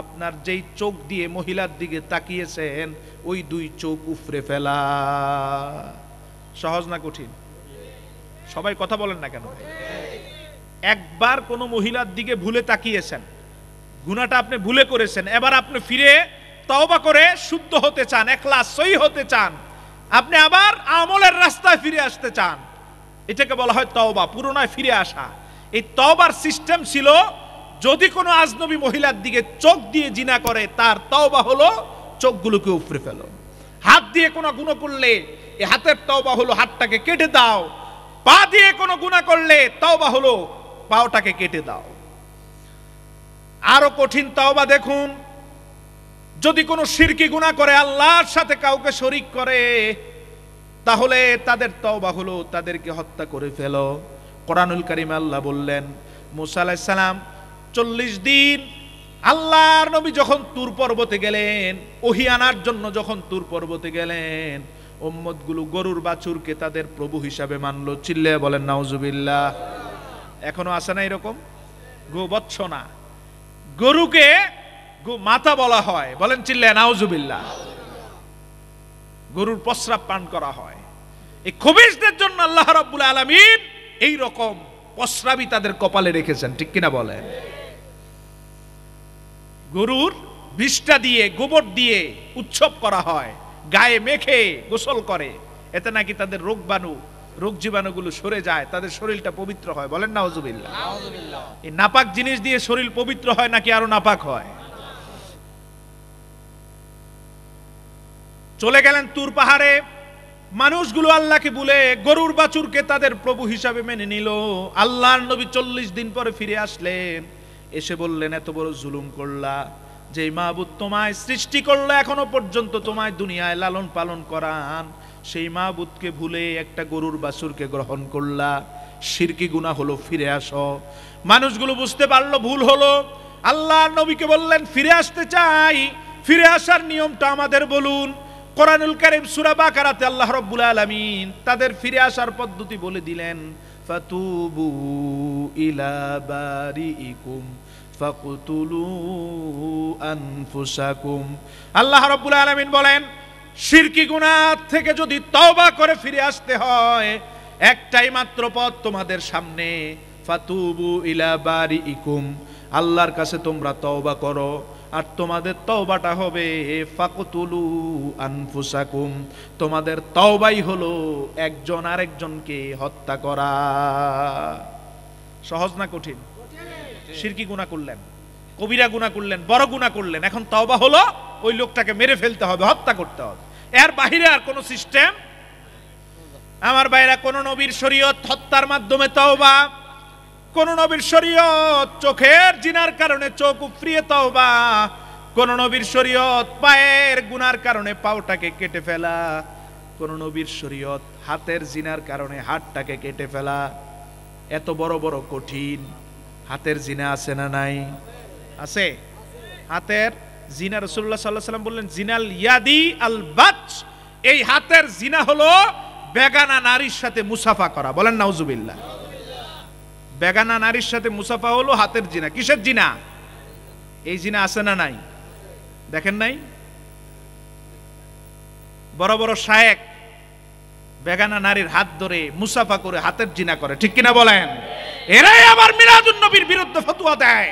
আপনার যেই চোখ দিয়ে মহিলার দিকে তাকিয়েছেন ওই দুই চোখ উফরে ফেলা সহজ না কঠিন সবাই কথা বলেন না কেন একবার কোনো মহিলার দিকে ভুলে তাকিয়েছেন গুণাটা আপনি ভুলে করেছেন এবার আপনি ফিরে তওবা করে শুদ্ধ হতে চান একলা সই হতে চান আপনি আবার আমলের রাস্তায় ফিরে আসতে চান এটাকে বলা হয় তওবা পুরোনায় ফিরে আসা এই তওবার সিস্টেম ছিল যদি কোনো আজনবী মহিলার দিকে চোখ দিয়ে জিনা করে তার তওবা হলো চোখগুলোকে উপরে ফেলো হাত দিয়ে কোনো গুণা করলে এ হাতের তওবা হলো হাতটাকে কেটে দাও পা দিয়ে কোনো গুণা করলে তওবা হলো পাওটাকে কেটে দাও আরো কঠিন তওবা দেখুন যদি কোনো শিরকি গুণা করে আল্লাহর সাথে কাউকে শরিক করে তাহলে তাদের তওবা হলো তাদেরকে হত্যা করে ফেলো কোরআনুল কারিম আল্লাহ বললেন মুসা আলাইহিস সালাম চল্লিশ দিন আল্লাহর নবী যখন তুর পর্বতে গেলেন ওহি আনার জন্য যখন তুর পর্বতে গেলেন গুলো গরুর বাছুরকে তাদের প্রভু হিসাবে মানলো চিল্লে বলেন নাউজুবিল্লাহ এখনো আসে না এরকম না গরুকে গো মাতা বলা হয় বলেন চিল্লে নাউজুবিল্লাহ গরুর প্রস্রাব পান করা হয় এই খবিশদের জন্য আল্লাহ রাব্বুল আলামিন এই রকম প্রস্রাবই তাদের কপালে রেখেছেন ঠিক কিনা বলেন গরুর বিষ্ঠা দিয়ে গোবর দিয়ে উৎসব করা হয় গায়ে মেখে গোসল করে এতে নাকি তাদের রোগ রোগবাণু রোগ জীবাণুগুলো সরে যায় তাদের শরীরটা পবিত্র হয় বলেন না হজুবিল্লা এই নাপাক জিনিস দিয়ে শরীর পবিত্র হয় নাকি আরো নাপাক হয় চলে গেলেন তুর পাহাড়ে মানুষগুলো আল্লাহকে বলে গরুর বাছুরকে তাদের প্রভু হিসাবে মেনে নিল আল্লাহর নবী চল্লিশ দিন পরে ফিরে আসলেন এসে বললেন এত বড় জুলুম করলা যে মাহবুদ তোমায় সৃষ্টি করলো এখনো পর্যন্ত তোমায় দুনিয়ায় লালন পালন করান সেই মাহবুদকে ভুলে একটা গরুর বাসুরকে গ্রহণ করলা শিরকি গুণা হলো ফিরে আসো মানুষগুলো বুঝতে পারলো ভুল হলো আল্লাহ নবীকে বললেন ফিরে আসতে চাই ফিরে আসার নিয়মটা আমাদের বলুন কোরআনুল কারিম সুরা বাকারাতে আল্লাহ রব্বুল আলামিন তাদের ফিরে আসার পদ্ধতি বলে দিলেন ফাতুবু ইলা বারিইকুম আল্লাহ রব্বুল আলমিন বলেন শিরকি গুনাহ থেকে যদি তওবা করে ফিরে আসতে হয় একটাই মাত্র পথ তোমাদের সামনে ফাতুবু ইলা বারি ইকুম আল্লাহর কাছে তোমরা তওবা করো আর তোমাদের তওবাটা হবে ফাকুতুলু আনফুসাকুম তোমাদের তওবাই হলো একজন আরেকজনকে হত্যা করা সহজ না কঠিন সিরকি গুণা করলেন কবিরা গুণা করলেন বড় গুণা করলেন এখন তওবা হলো ওই লোকটাকে মেরে ফেলতে হবে হত্যা করতে হবে এর বাহিরে আর কোন সিস্টেম আমার বাইরা কোন নবীর শরীয়ত হত্যার মাধ্যমে তওবা কোন নবীর শরীয়ত চোখের জিনার কারণে চোখ উফরিয়ে তওবা কোন নবীর শরীয়ত পায়ের গুনার কারণে পাওটাকে কেটে ফেলা কোন নবীর শরীয়ত হাতের জিনার কারণে হাতটাকে কেটে ফেলা এত বড় বড় কঠিন হাতের জিনা আছে না নাই আছে হাতের জিনা রসুল্লাহ সাল্লাহ সাল্লাম বললেন জিনাল ইয়াদি আল বাচ এই হাতের জিনা হলো বেগানা নারীর সাথে মুসাফা করা বলেন নাউজুবিল্লাহ বেগানা নারীর সাথে মুসাফা হলো হাতের জিনা কিসের জিনা এই জিনা আছে না নাই দেখেন নাই বড় বড় শায়েক বেগানা নারীর হাত ধরে মুসাফা করে হাতের জিনা করে ঠিক কিনা বলেন এরাই আবার মিরাজুন নবীর বিরুদ্ধে ফতুয়া দেয়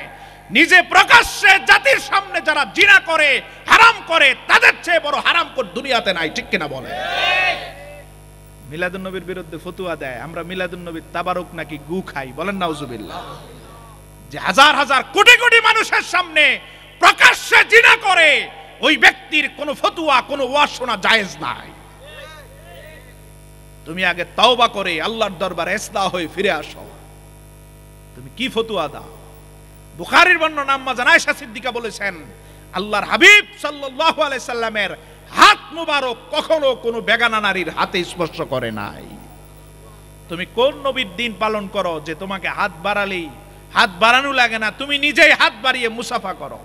নিজে প্রকাশ্যে জাতির সামনে যারা জিনা করে হারাম করে তাদের চেয়ে বড় হারাম কর দুনিয়াতে নাই ঠিক কিনা বলে মিলাদুন নবীর বিরুদ্ধে ফতুয়া দেয় আমরা মিলাদুন নবীর তাবারক নাকি গু খাই বলেন নাউজুবিল্লাহ যে হাজার হাজার কোটি কোটি মানুষের সামনে প্রকাশ্যে জিনা করে ওই ব্যক্তির কোনো ফতুয়া কোনো ওয়াজ শোনা জায়েজ নাই তুমি আগে তাওবা করে আল্লাহর দরবার এসদা হয়ে ফিরে আসো তুমি কি ফতুয়া দাও বুখারির বর্ণনা আম্মা জানায়শা সিদ্দিকা বলেছেন আল্লাহর হাবিব সাল্লাল্লাহু আলাইহি সাল্লামের হাত মুবারক কখনো কোনো বেগানা নারীর হাতে স্পর্শ করে নাই তুমি কোন নবীর দিন পালন করো যে তোমাকে হাত বাড়ালেই হাত বাড়ানো লাগে না তুমি নিজেই হাত বাড়িয়ে মুসাফা করো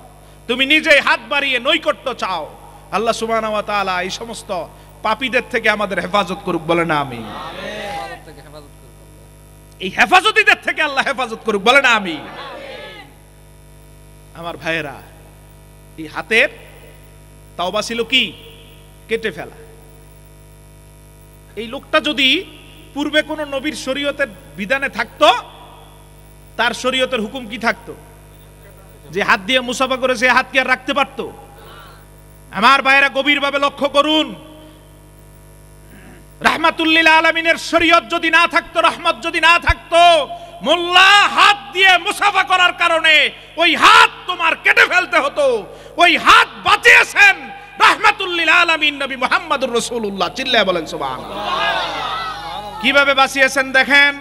তুমি নিজেই হাত বাড়িয়ে নৈকট্য চাও আল্লাহ সুবহানাহু ওয়া তাআলা এই সমস্ত পাপীদের থেকে আমাদের হেফাজত করুক বলে না আমি এই হেফাজতিদের থেকে আল্লাহ হেফাজত করুক বলে না আমি আমার ভাইয়েরা এই হাতের তাওবা ছিল কি কেটে ফেলা এই লোকটা যদি পূর্বে কোনো নবীর শরীয়তের বিধানে থাকতো তার শরীয়তের হুকুম কি থাকতো যে হাত দিয়ে মুসাফা করে সে হাত কি আর রাখতে পারতো আমার ভাইয়েরা গভীরভাবে লক্ষ্য করুন রহমাতুল্লিল আলমিনের শরীয়ত যদি না থাকতো রহমত যদি না থাকতো মোল্লা হাত দিয়ে মুসাফা করার কারণে ওই হাত তোমার কেটে ফেলতে হতো ওই হাত বাঁচিয়েছেন আলমিন নবী মোহাম্মদুর রসুল্লাহ চিল্লায় বলেন কিভাবে বাঁচিয়েছেন দেখেন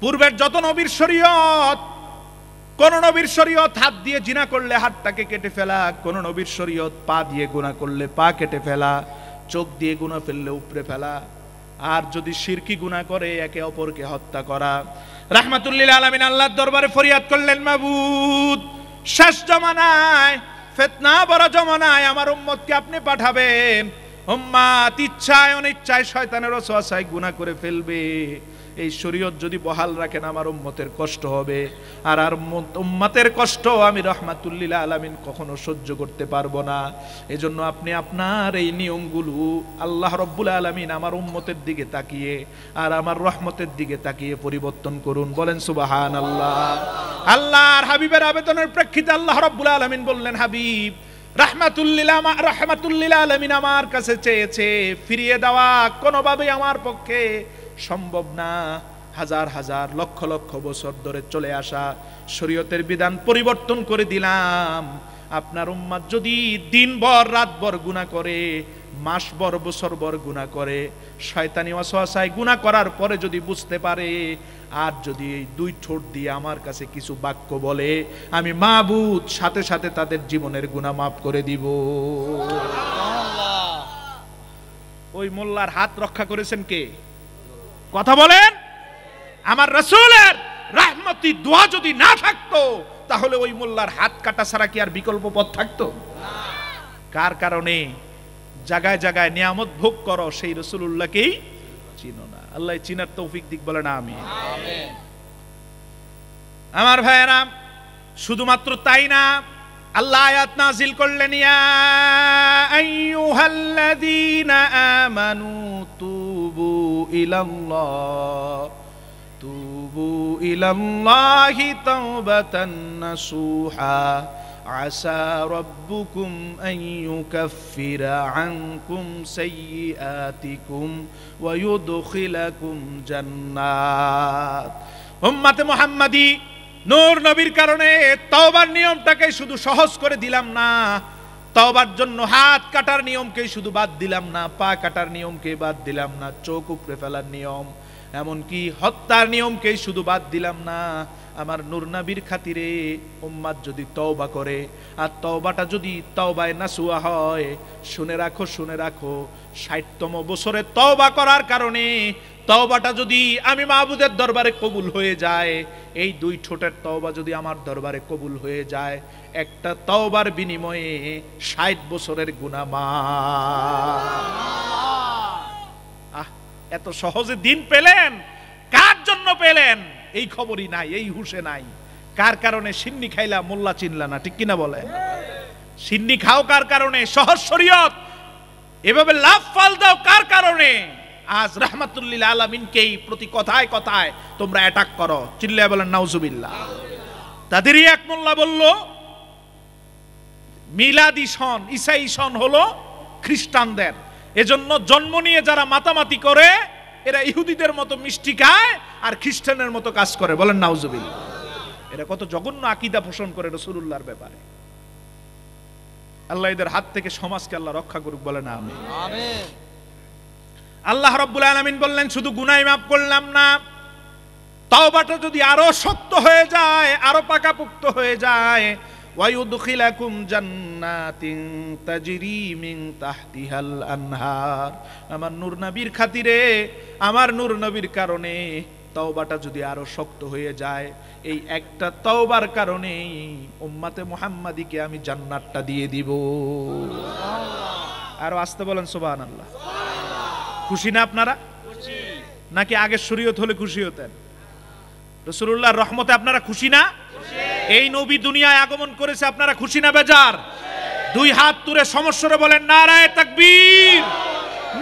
পূর্বের যত নবীর শরীয়ত কোন নবীর শরীয়ত হাত দিয়ে জিনা করলে হাতটাকে কেটে ফেলা কোন নবীর শরীয়ত পা দিয়ে গুণা করলে পা কেটে ফেলা চোখ দিয়ে গুণা ফেললে উপরে ফেলা আর যদি সিরকি গুণা করে একে অপরকে হত্যা করা রাহমাতুল্লিল আলামিন আল্লাহর দরবারে ফরিয়াদ করলেন মাবুদ শেষ জমানায় ফেতনা বড় জমানায় আমার উম্মতকে আপনি পাঠাবেন উম্মাত ইচ্ছায় অনিচ্ছায় শয়তানের ওসওয়াসায় গুণা করে ফেলবে এই শরীয়ত যদি বহাল রাখেন আমার উম্মতের কষ্ট হবে আর আর উম্মতের কষ্ট আমি রহমাতুল্লিলা আলামিন কখনো সহ্য করতে পারবো না এজন্য আপনি আপনার এই নিয়মগুলো আল্লাহ রব্বুল আলামিন আমার উম্মতের দিকে তাকিয়ে আর আমার রহমতের দিকে তাকিয়ে পরিবর্তন করুন বলেন সুবাহান আল্লাহ আল্লাহর হাবিবের আবেদনের প্রেক্ষিতে আল্লাহ রব্বুল আলামিন বললেন হাবিব রহমাতুল্লিলা আলমিন আমার কাছে চেয়েছে ফিরিয়ে দেওয়া কোনোভাবেই আমার পক্ষে সম্ভব না হাজার হাজার লক্ষ লক্ষ বছর ধরে চলে আসা শরীয়তের বিধান পরিবর্তন করে দিলাম আপনার উম্মাদ যদি দিনভর রাতভর গুণা করে মাস বর বছর বর গুণা করে শয়তানি অসহায় গুণা করার পরে যদি বুঝতে পারে আর যদি এই দুই ঠোঁট দিয়ে আমার কাছে কিছু বাক্য বলে আমি মাহবুদ সাথে সাথে তাদের জীবনের গুণা মাফ করে দিব ওই মোল্লার হাত রক্ষা করেছেন কে কথা বলেন আমার রসুলের রাহমতি দোয়া যদি না থাকতো তাহলে ওই মোল্লার হাত কাটা ছাড়া কি আর বিকল্প পথ থাকতো কার কারণে জায়গায় জায়গায় নিয়ামত ভোগ করো সেই উল্লাহকেই চিনো না আল্লাহ চিনার তৌফিক দিক বলে না আমি আমার ভাইয়েরা শুধুমাত্র তাই না الله يتنازل كلنا يا أيها الذين آمنوا توبوا إلى الله توبوا إلى الله توبة نصوحا عسى ربكم أن يكفر عنكم سيئاتكم ويدخلكم جنات أمة محمدي নূর নবীর কারণে তওবার নিয়মটাকে শুধু সহজ করে দিলাম না তওবার জন্য হাত কাটার নিয়মকে শুধু বাদ দিলাম না পা কাটার নিয়মকে বাদ দিলাম না চোখ উপরে ফেলার নিয়ম এমন কি হত্যার নিয়মকে শুধু বাদ দিলাম না আমার নূর নবীর খাতিরে উম্মাদ যদি তওবা করে আর তওবাটা যদি তওবায় নাসুয়া হয় শুনে রাখো শুনে রাখো ষাটতম বছরে তওবা করার কারণে তওবাটা যদি আমি মাহবুদের দরবারে কবুল হয়ে যায় এই দুই ঠোঁটের তওবা যদি আমার দরবারে কবুল হয়ে যায় একটা তওবার বিনিময়ে ষাট বছরের গুনামা আহ এত সহজে দিন পেলেন কার জন্য পেলেন এই খবরই নাই এই হুশে নাই কার কারণে সিন্নি খাইলা মোল্লা চিনলা না ঠিক কিনা বলে সিন্নি খাও কার কারণে সহজ শরীয়ত এভাবে লাভ ফাল দাও কার কারণে আজ রহমাতুল্লিল আলমিনকেই প্রতি কথায় কথায় তোমরা অ্যাটাক করো চিল্লায় বলেন নাউজুবিল্লা তাদেরই এক মোল্লা বলল মিলাদি সন ইসাই সন হলো খ্রিস্টানদের এজন্য জন্ম নিয়ে যারা মাতামাতি করে এরা ইহুদিদের মতো মিষ্টি খায় আর খ্রিস্টানের মতো কাজ করে বলেন নাউজুবিল এরা কত জঘন্য আকিদা পোষণ করে রসুল্লাহর ব্যাপারে আল্লাহ এদের হাত থেকে সমাজকে আল্লাহ রক্ষা করুক বলে বলেন আমি আল্লাহ রব্বুল আলমিন বললেন শুধু গুনাই মাফ করলাম না তাওবাটা যদি আরো শক্ত হয়ে যায় আরো পাকাপুক্ত হয়ে যায় ওয়ায়ুদখিলাকুম জান্নাতিন তাজরি মিন তাহতিহাল আনহার আমার নূর নবীর খাতিরে আমার নূর নবীর কারণে তওবাটা যদি আরো শক্ত হয়ে যায় এই একটা তওবার কারণেই উম্মতে মুহাম্মাদিকে আমি জান্নাতটা দিয়ে দিব আর আসতে বলেন সুবহানাল্লাহ সুবহানাল্লাহ খুশি না আপনারা নাকি আগে শরীয়ত হলে খুশি হতেন রসুল্লাহ রহমতে আপনারা খুশি না এই নবী দুনিয়ায় আগমন করেছে আপনারা খুশি না বেজার দুই হাত তুলে সমস্যা বলেন নারায় তাকবীর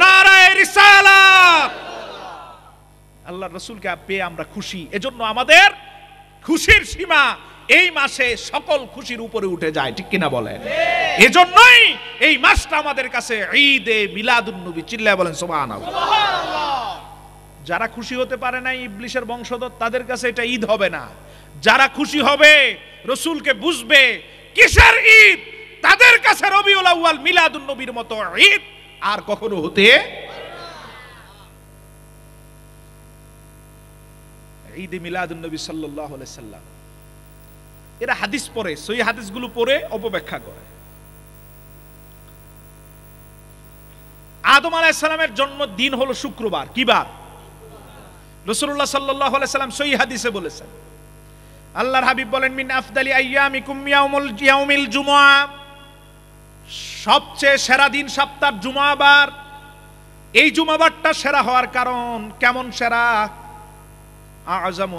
নারায় রিসালাত আল্লাহ রসুলকে পেয়ে আমরা খুশি এজন্য আমাদের খুশির সীমা এই মাসে সকল খুশির উপরে উঠে যায় ঠিক কিনা বলে এজন্যই এই মাসটা আমাদের কাছে ঈদ এ মিলাদুন্নবী চিল্লায় বলেন সোমান যারা খুশি হতে পারে না ইবলিশের বংশধর তাদের কাছে এটা ঈদ হবে না যারা খুশি হবে রসুলকে বুঝবে কিসের ঈদ তাদের কাছে রবিউল আউয়াল মিলাদুন নবীর মতো ঈদ আর কখনো হতে ঈদ মিলাদুন নবী সাল্লাল্লাহু আলাইহি সাল্লাম এরা হাদিস পরে সই হাদিসগুলো পরে অপব্যাখ্যা করে আদম আলাইসালামের জন্ম দিন হলো শুক্রবার কি বার রসুল্লাহ সাল্লাহ সাল্লাম সই হাদিসে বলেছেন আল্লাহর হাবিব বলেন মিন আফদালি আইয়ামি কুমিয়াউমুল ইয়াউমিল জুমা সবচেয়ে সেরা দিন সপ্তাহ জুমাবার এই জুমাবারটা সেরা হওয়ার কারণ কেমন সেরা আজামু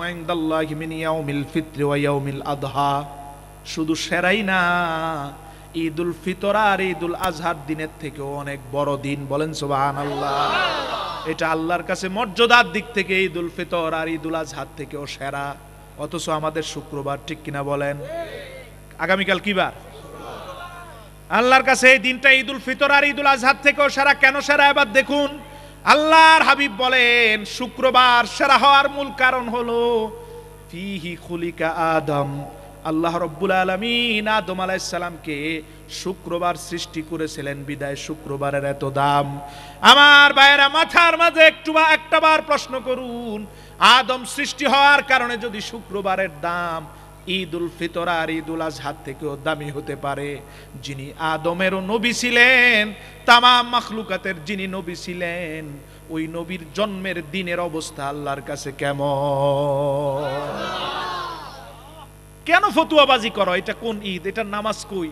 আদহা শুধু সেরাই না ঈদুল ফিতর আর ঈদুল আজহার দিনের থেকেও অনেক বড় দিন বলেন আল্লাহ এটা আল্লাহর কাছে মর্যাদার দিক থেকে ঈদুল ফিতর আর ঈদুল আজহার থেকেও সেরা অথচ আমাদের শুক্রবার ঠিক কিনা বলেন আগামীকাল কিবার আল্লাহর কাছে এই দিনটা ঈদুল ফিতর আর ঈদুল আজহার থেকেও সেরা কেন সেরা এবার দেখুন আল্লাহর হাবিব বলেন শুক্রবার সেরা হওয়ার মূল কারণ হলো ফিহি খুলিকা আদম আল্লাহ রব্বুল আলমিন আদম আলাইসালামকে শুক্রবার সৃষ্টি করেছিলেন বিদায় শুক্রবারের এত দাম আমার ভাইয়েরা মাথার মাঝে একটু বা একটা বার প্রশ্ন করুন আদম সৃষ্টি হওয়ার কারণে যদি শুক্রবারের দাম ঈদ উল ফিতর আর ঈদ উল আজহার থেকেও দামি হতে পারে যিনি আদমেরও নবী ছিলেন তামাম মখলুকাতের যিনি নবী ছিলেন ওই নবীর জন্মের দিনের অবস্থা আল্লাহর কাছে কেমন কেন ফতুয়াবাজি করো এটা কোন ঈদ এটা নামাজ কই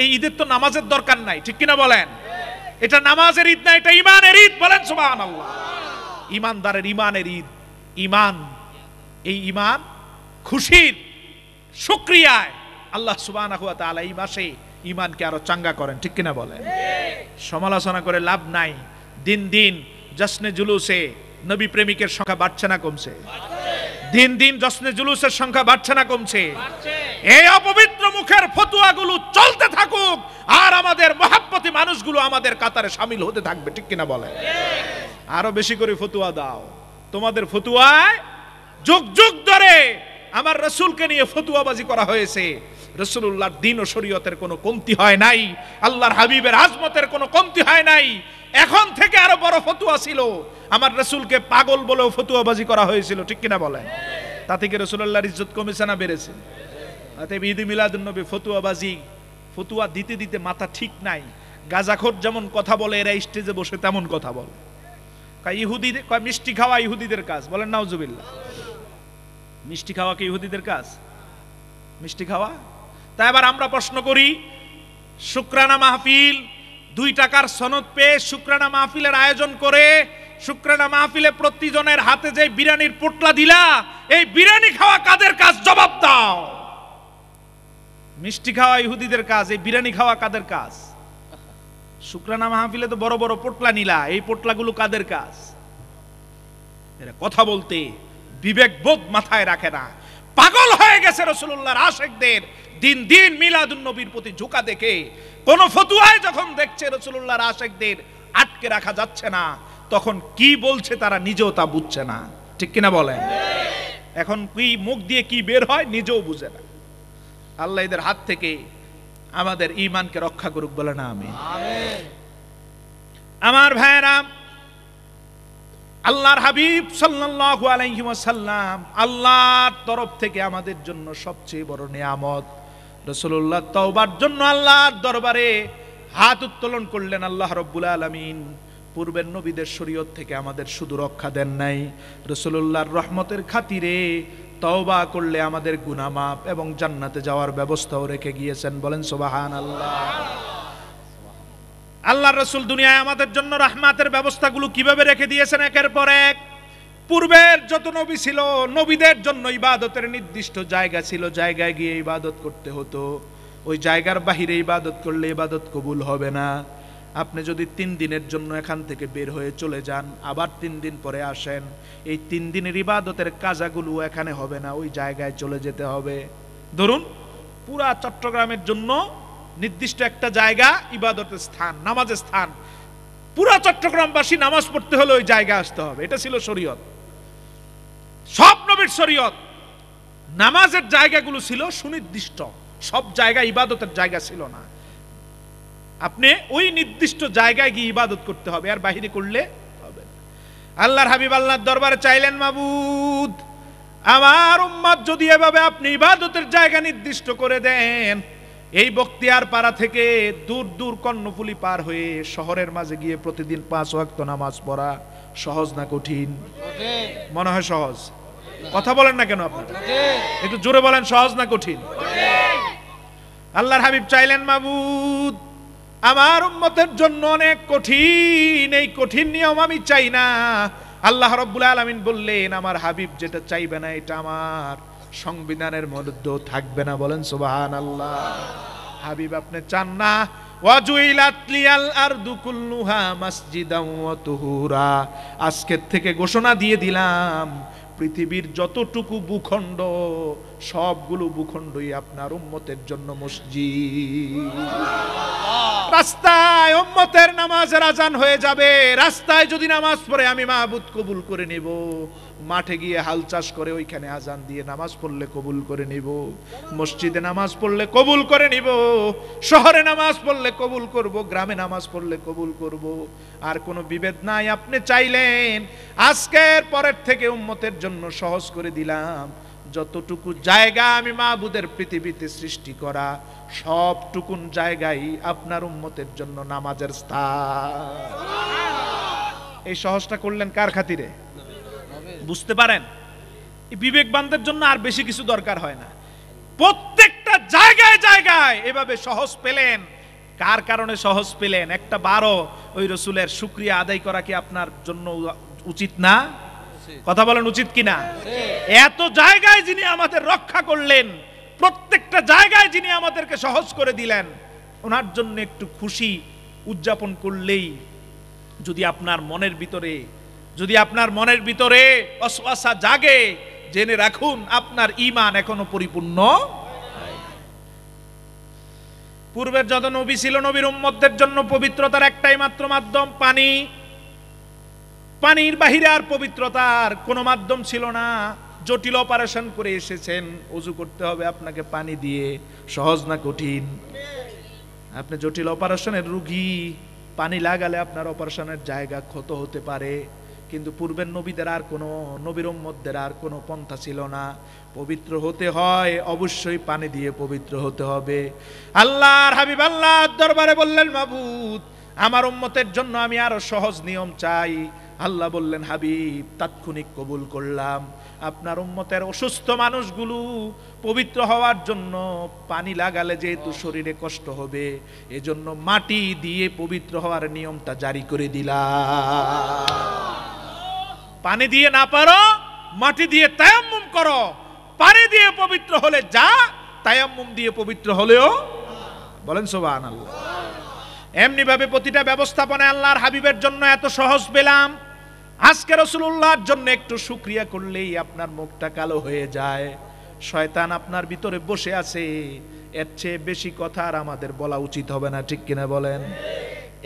এই ঈদের তো নামাজের দরকার নাই ঠিক কিনা বলেন এটা নামাজের ঈদ না এটা ইমানের ঈদ বলেন সুবহানাল্লাহ ইমানদারের ইমানের ঈদ ইমান এই ইমান খুশির শুক্রিয়ায় আল্লাহ সুবাহ এই মাসে ইমানকে আরো চাঙ্গা করেন ঠিক কিনা বলেন সমালোচনা করে লাভ নাই দিন দিন জশ্নে জুলুসে নবী প্রেমিকের সংখ্যা বাড়ছে না কমছে দিন দিন জশ্নে জুলুসের সংখ্যা বাড়ছে না কমছে এই অপবিত্র মুখের ফতুয়াগুলো চলতে থাকুক আর আমাদের মহাপতি মানুষগুলো আমাদের কাতারে সামিল হতে থাকবে ঠিক কিনা বলে আরো বেশি করে ফতুয়া দাও তোমাদের ফতুয়ায় যুগ যুগ ধরে আমার রসুলকে নিয়ে ফতুয়াবাজি করা হয়েছে রসুল্লাহর দিন ও শরীয়তের কোনো কমতি হয় নাই আল্লাহর হাবিবের আজমতের কোনো কমতি হয় নাই এখন থেকে আরো বড় ফতুয়া ছিল আমার রসুলকে পাগল বলেও ফতুয়াবাজি করা হয়েছিল ঠিক কিনা বলে তা থেকে রসুল্লাহর ইজ্জত কমেছে না বেড়েছে তাতে ঈদ মিলাদুন্নবী ফতুয়াবাজি ফতুয়া দিতে দিতে মাথা ঠিক নাই গাজাখোর যেমন কথা বলে এরা স্টেজে বসে তেমন কথা বলে ইহুদি মিষ্টি খাওয়া ইহুদিদের কাজ বলেন নাউজুবিল্লাহ মিষ্টি খাওয়া কি ইহুদিদের কাজ মিষ্টি খাওয়া তাই আবার আমরা প্রশ্ন করি শুক্রানা মাহফিল দুই টাকার সনদ পেয়ে শুক্রানা মাহফিলের আয়োজন করে শুক্রানা মাহফিলে প্রতিজনের হাতে যে বিরিয়ানির পোটলা দিলা এই বিরিয়ানি খাওয়া কাদের কাজ জবাব দাও মিষ্টি খাওয়া ইহুদিদের কাজ এই বিরিয়ানি খাওয়া কাদের কাজ শুক্রানা মাহফিলে তো বড় বড় পোটলা নিলা এই পোটলাগুলো কাদের কাজ এরা কথা বলতে বিবেকবোধ মাথায় রাখে না পাগল হয়ে গেছে রসুল্লাহর আশেকদের দিন দিন মিলাদুন নবীর প্রতি ঝুঁকা দেখে কোন ফতুয়ায় যখন দেখছে রসুল্লাহর আশেকদের আটকে রাখা যাচ্ছে না তখন কি বলছে তারা নিজেও তা বুঝছে না ঠিক কিনা বলেন এখন কি মুখ দিয়ে কি বের হয় নিজেও বুঝে না আল্লাহ এদের হাত থেকে আমাদের ইমানকে রক্ষা করুক বলে না আমি আমার ভাইয়েরাম আল্লাহর হাবিব সাল্লাহ আলহিমাসাল্লাম আল্লাহর তরফ থেকে আমাদের জন্য সবচেয়ে বড় নিয়ামত রসুল্লাহ তওবার জন্য আল্লাহর দরবারে হাত উত্তোলন করলেন আল্লাহ রব্বুল আলমিন পূর্বের নবীদের শরীয়ত থেকে আমাদের শুধু রক্ষা দেন নাই রসুল্লাহর রহমতের খাতিরে তওবা করলে আমাদের গুনামাপ এবং জান্নাতে যাওয়ার ব্যবস্থাও রেখে গিয়েছেন বলেন সোবাহান আল্লাহ আল্লাহ রসুল দুনিয়ায় আমাদের জন্য রাহমাতের ব্যবস্থাগুলো কিভাবে রেখে দিয়েছেন একের পর এক পূর্বের যত নবী ছিল নবীদের জন্য ইবাদতের নির্দিষ্ট জায়গা ছিল জায়গায় গিয়ে ইবাদত করতে হতো ওই জায়গার বাহিরে ইবাদত করলে ইবাদত কবুল হবে না আপনি যদি তিন দিনের জন্য এখান থেকে বের হয়ে চলে যান আবার তিন দিন পরে আসেন এই তিন দিনের ইবাদতের কাজাগুলো এখানে হবে না ওই জায়গায় চলে যেতে হবে ধরুন পুরা চট্টগ্রামের জন্য নির্দিষ্ট একটা জায়গা ইবাদতের স্থান নামাজের স্থান পুরা চট্টগ্রামবাসী নামাজ পড়তে হলে ওই জায়গা আসতে হবে এটা ছিল শরীয়ত সব নবীর শরীয়ত নামাজের জায়গাগুলো ছিল সুনির্দিষ্ট সব জায়গা ইবাদতের জায়গা ছিল না আপনি ওই নির্দিষ্ট জায়গায় গিয়ে ইবাদত করতে হবে আর বাহিরে করলে হবে না আল্লাহর হাবিব আল্লাহর দরবারে চাইলেন মাবুদ আমার উম্মাদ যদি এভাবে আপনি ইবাদতের জায়গা নির্দিষ্ট করে দেন এই বক্তিয়ার পাড়া থেকে দূর দূর কর্ণফুলি পার হয়ে শহরের মাঝে গিয়ে প্রতিদিন পাঁচ ওয়াক্ত নামাজ পড়া সহজ না কঠিন মনে হয় সহজ কথা বলেন না কেন আপনারা একটু জোরে বলেন সহজ না কঠিন আল্লাহর হাবিব চাইলেন মাবুদ আমার উম্মতের জন্য অনেক কঠিন এই কঠিন নিয়ম আমি চাই না আল্লাহ রব্বুল আলমিন বললেন আমার হাবিব যেটা চাইবে না এটা আমার সংবিধানের মধ্যে থাকবে না বলেন সুবাহান আল্লাহ হাবিব আপনি চান না আজকের থেকে ঘোষণা দিয়ে দিলাম পৃথিবীর যতটুকু ভূখণ্ড সবগুলো ভূখণ্ডই আপনার উম্মতের জন্য মসজিদ রাস্তায় উম্মতের নামাজের আজান হয়ে যাবে রাস্তায় যদি নামাজ পড়ে আমি মাহবুদ কবুল করে নিব মাঠে গিয়ে হাল চাষ করে ওইখানে আজান দিয়ে নামাজ পড়লে কবুল করে নিব মসজিদে নামাজ পড়লে কবুল করে নিব শহরে নামাজ পড়লে কবুল করব গ্রামে নামাজ পড়লে কবুল করব আর কোনো বিভেদ নাই আপনি চাইলেন আজকের পরের থেকে উম্মতের জন্য সহজ করে দিলাম যতটুকু জায়গা আমি মাহবুদের পৃথিবীতে সৃষ্টি করা সবটুকুন জায়গায় আপনার উন্মতের জন্য নামাজের স্থান এই সহজটা করলেন কার খাতিরে বুঝতে পারেন বিবেকবানদের জন্য আর বেশি কিছু দরকার হয় না প্রত্যেকটা জায়গায় জায়গায় এভাবে সহজ পেলেন কার কারণে সহজ পেলেন একটা বারো ওই রসুলের শুক্রিয়া আদায় করা কি আপনার জন্য উচিত না কথা বলেন উচিত কিনা এত জায়গায় যিনি আমাদের রক্ষা করলেন প্রত্যেকটা জায়গায় যিনি আমাদেরকে সহজ করে দিলেন ওনার জন্য একটু খুশি উদযাপন করলেই যদি আপনার মনের ভিতরে যদি আপনার মনের ভিতরে অশ্বাসা জাগে জেনে রাখুন আপনার ইমান এখনো পরিপূর্ণ পূর্বের যত নবী ছিল নবীর উম্মতদের জন্য পবিত্রতার একটাই মাত্র মাধ্যম পানি পানির বাহিরে আর পবিত্রতার কোনো মাধ্যম ছিল না জটিল অপারেশন করে এসেছেন উজু করতে হবে আপনাকে পানি দিয়ে সহজ না কঠিন আপনি জটিল অপারেশনের রুগী পানি লাগালে আপনার অপারেশনের জায়গা ক্ষত হতে পারে কিন্তু পূর্বের নবীদের আর কোনো নবীর মধ্যের আর কোনো পন্থা ছিল না পবিত্র হতে হয় অবশ্যই পানি দিয়ে পবিত্র হতে হবে আল্লাহর হাবিব আল্লাহ দরবারে বললেন মাবুদ আমার উম্মতের জন্য আমি আরো সহজ নিয়ম চাই আল্লাহ বললেন হাবিব তাৎক্ষণিক কবুল করলাম আপনার উম্মতের অসুস্থ মানুষগুলো পবিত্র হওয়ার জন্য পানি লাগালে যেহেতু শরীরে কষ্ট হবে এজন্য মাটি দিয়ে পবিত্র হওয়ার নিয়মটা জারি করে দিলাম পানি দিয়ে না পারো মাটি দিয়ে তায়াম্মুম করো পানি দিয়ে পবিত্র হলে যা তায়াম্মুম দিয়ে পবিত্র হলেও বলেন সোবান আল্লাহ এমনিভাবে প্রতিটা ব্যবস্থাপনায় আল্লাহর হাবিবের জন্য এত সহজ পেলাম আজকে রসুল্লাহর জন্য একটু সুক্রিয়া করলেই আপনার মুখটা কালো হয়ে যায় শয়তান আপনার ভিতরে বসে আছে এর চেয়ে বেশি কথা আর আমাদের বলা উচিত হবে না ঠিক কিনা বলেন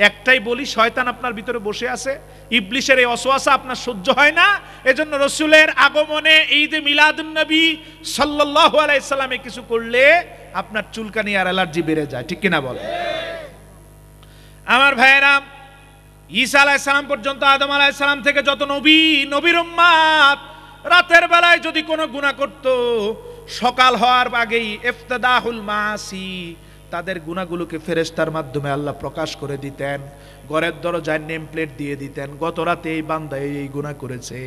একটাই বলি শয়তান আপনার ভিতরে বসে আছে ইবলিশের এই অসোয়াসা আপনার সহ্য হয় না এজন্য রসুলের আগমনে ঈদ মিলাদুন্নবী সাল্লাহ আলাইসাল্লামে কিছু করলে আপনার চুলকানি আর অ্যালার্জি বেড়ে যায় ঠিক কিনা বলেন আমার ভাইয়েরাম ঈসা আলাইসালাম পর্যন্ত আদম আলাইসালাম থেকে যত নবী নবীর উম্মাদ রাতের বেলায় যদি কোনো গুণা করত সকাল হওয়ার আগেই এফতেদাহুল মাসি তাদের গুণাগুলোকে ফেরেস্তার মাধ্যমে আল্লাহ প্রকাশ করে দিতেন ঘরের দরজায় নেম প্লেট দিয়ে দিতেন গত রাতে এই বান্দা এই গুণা করেছে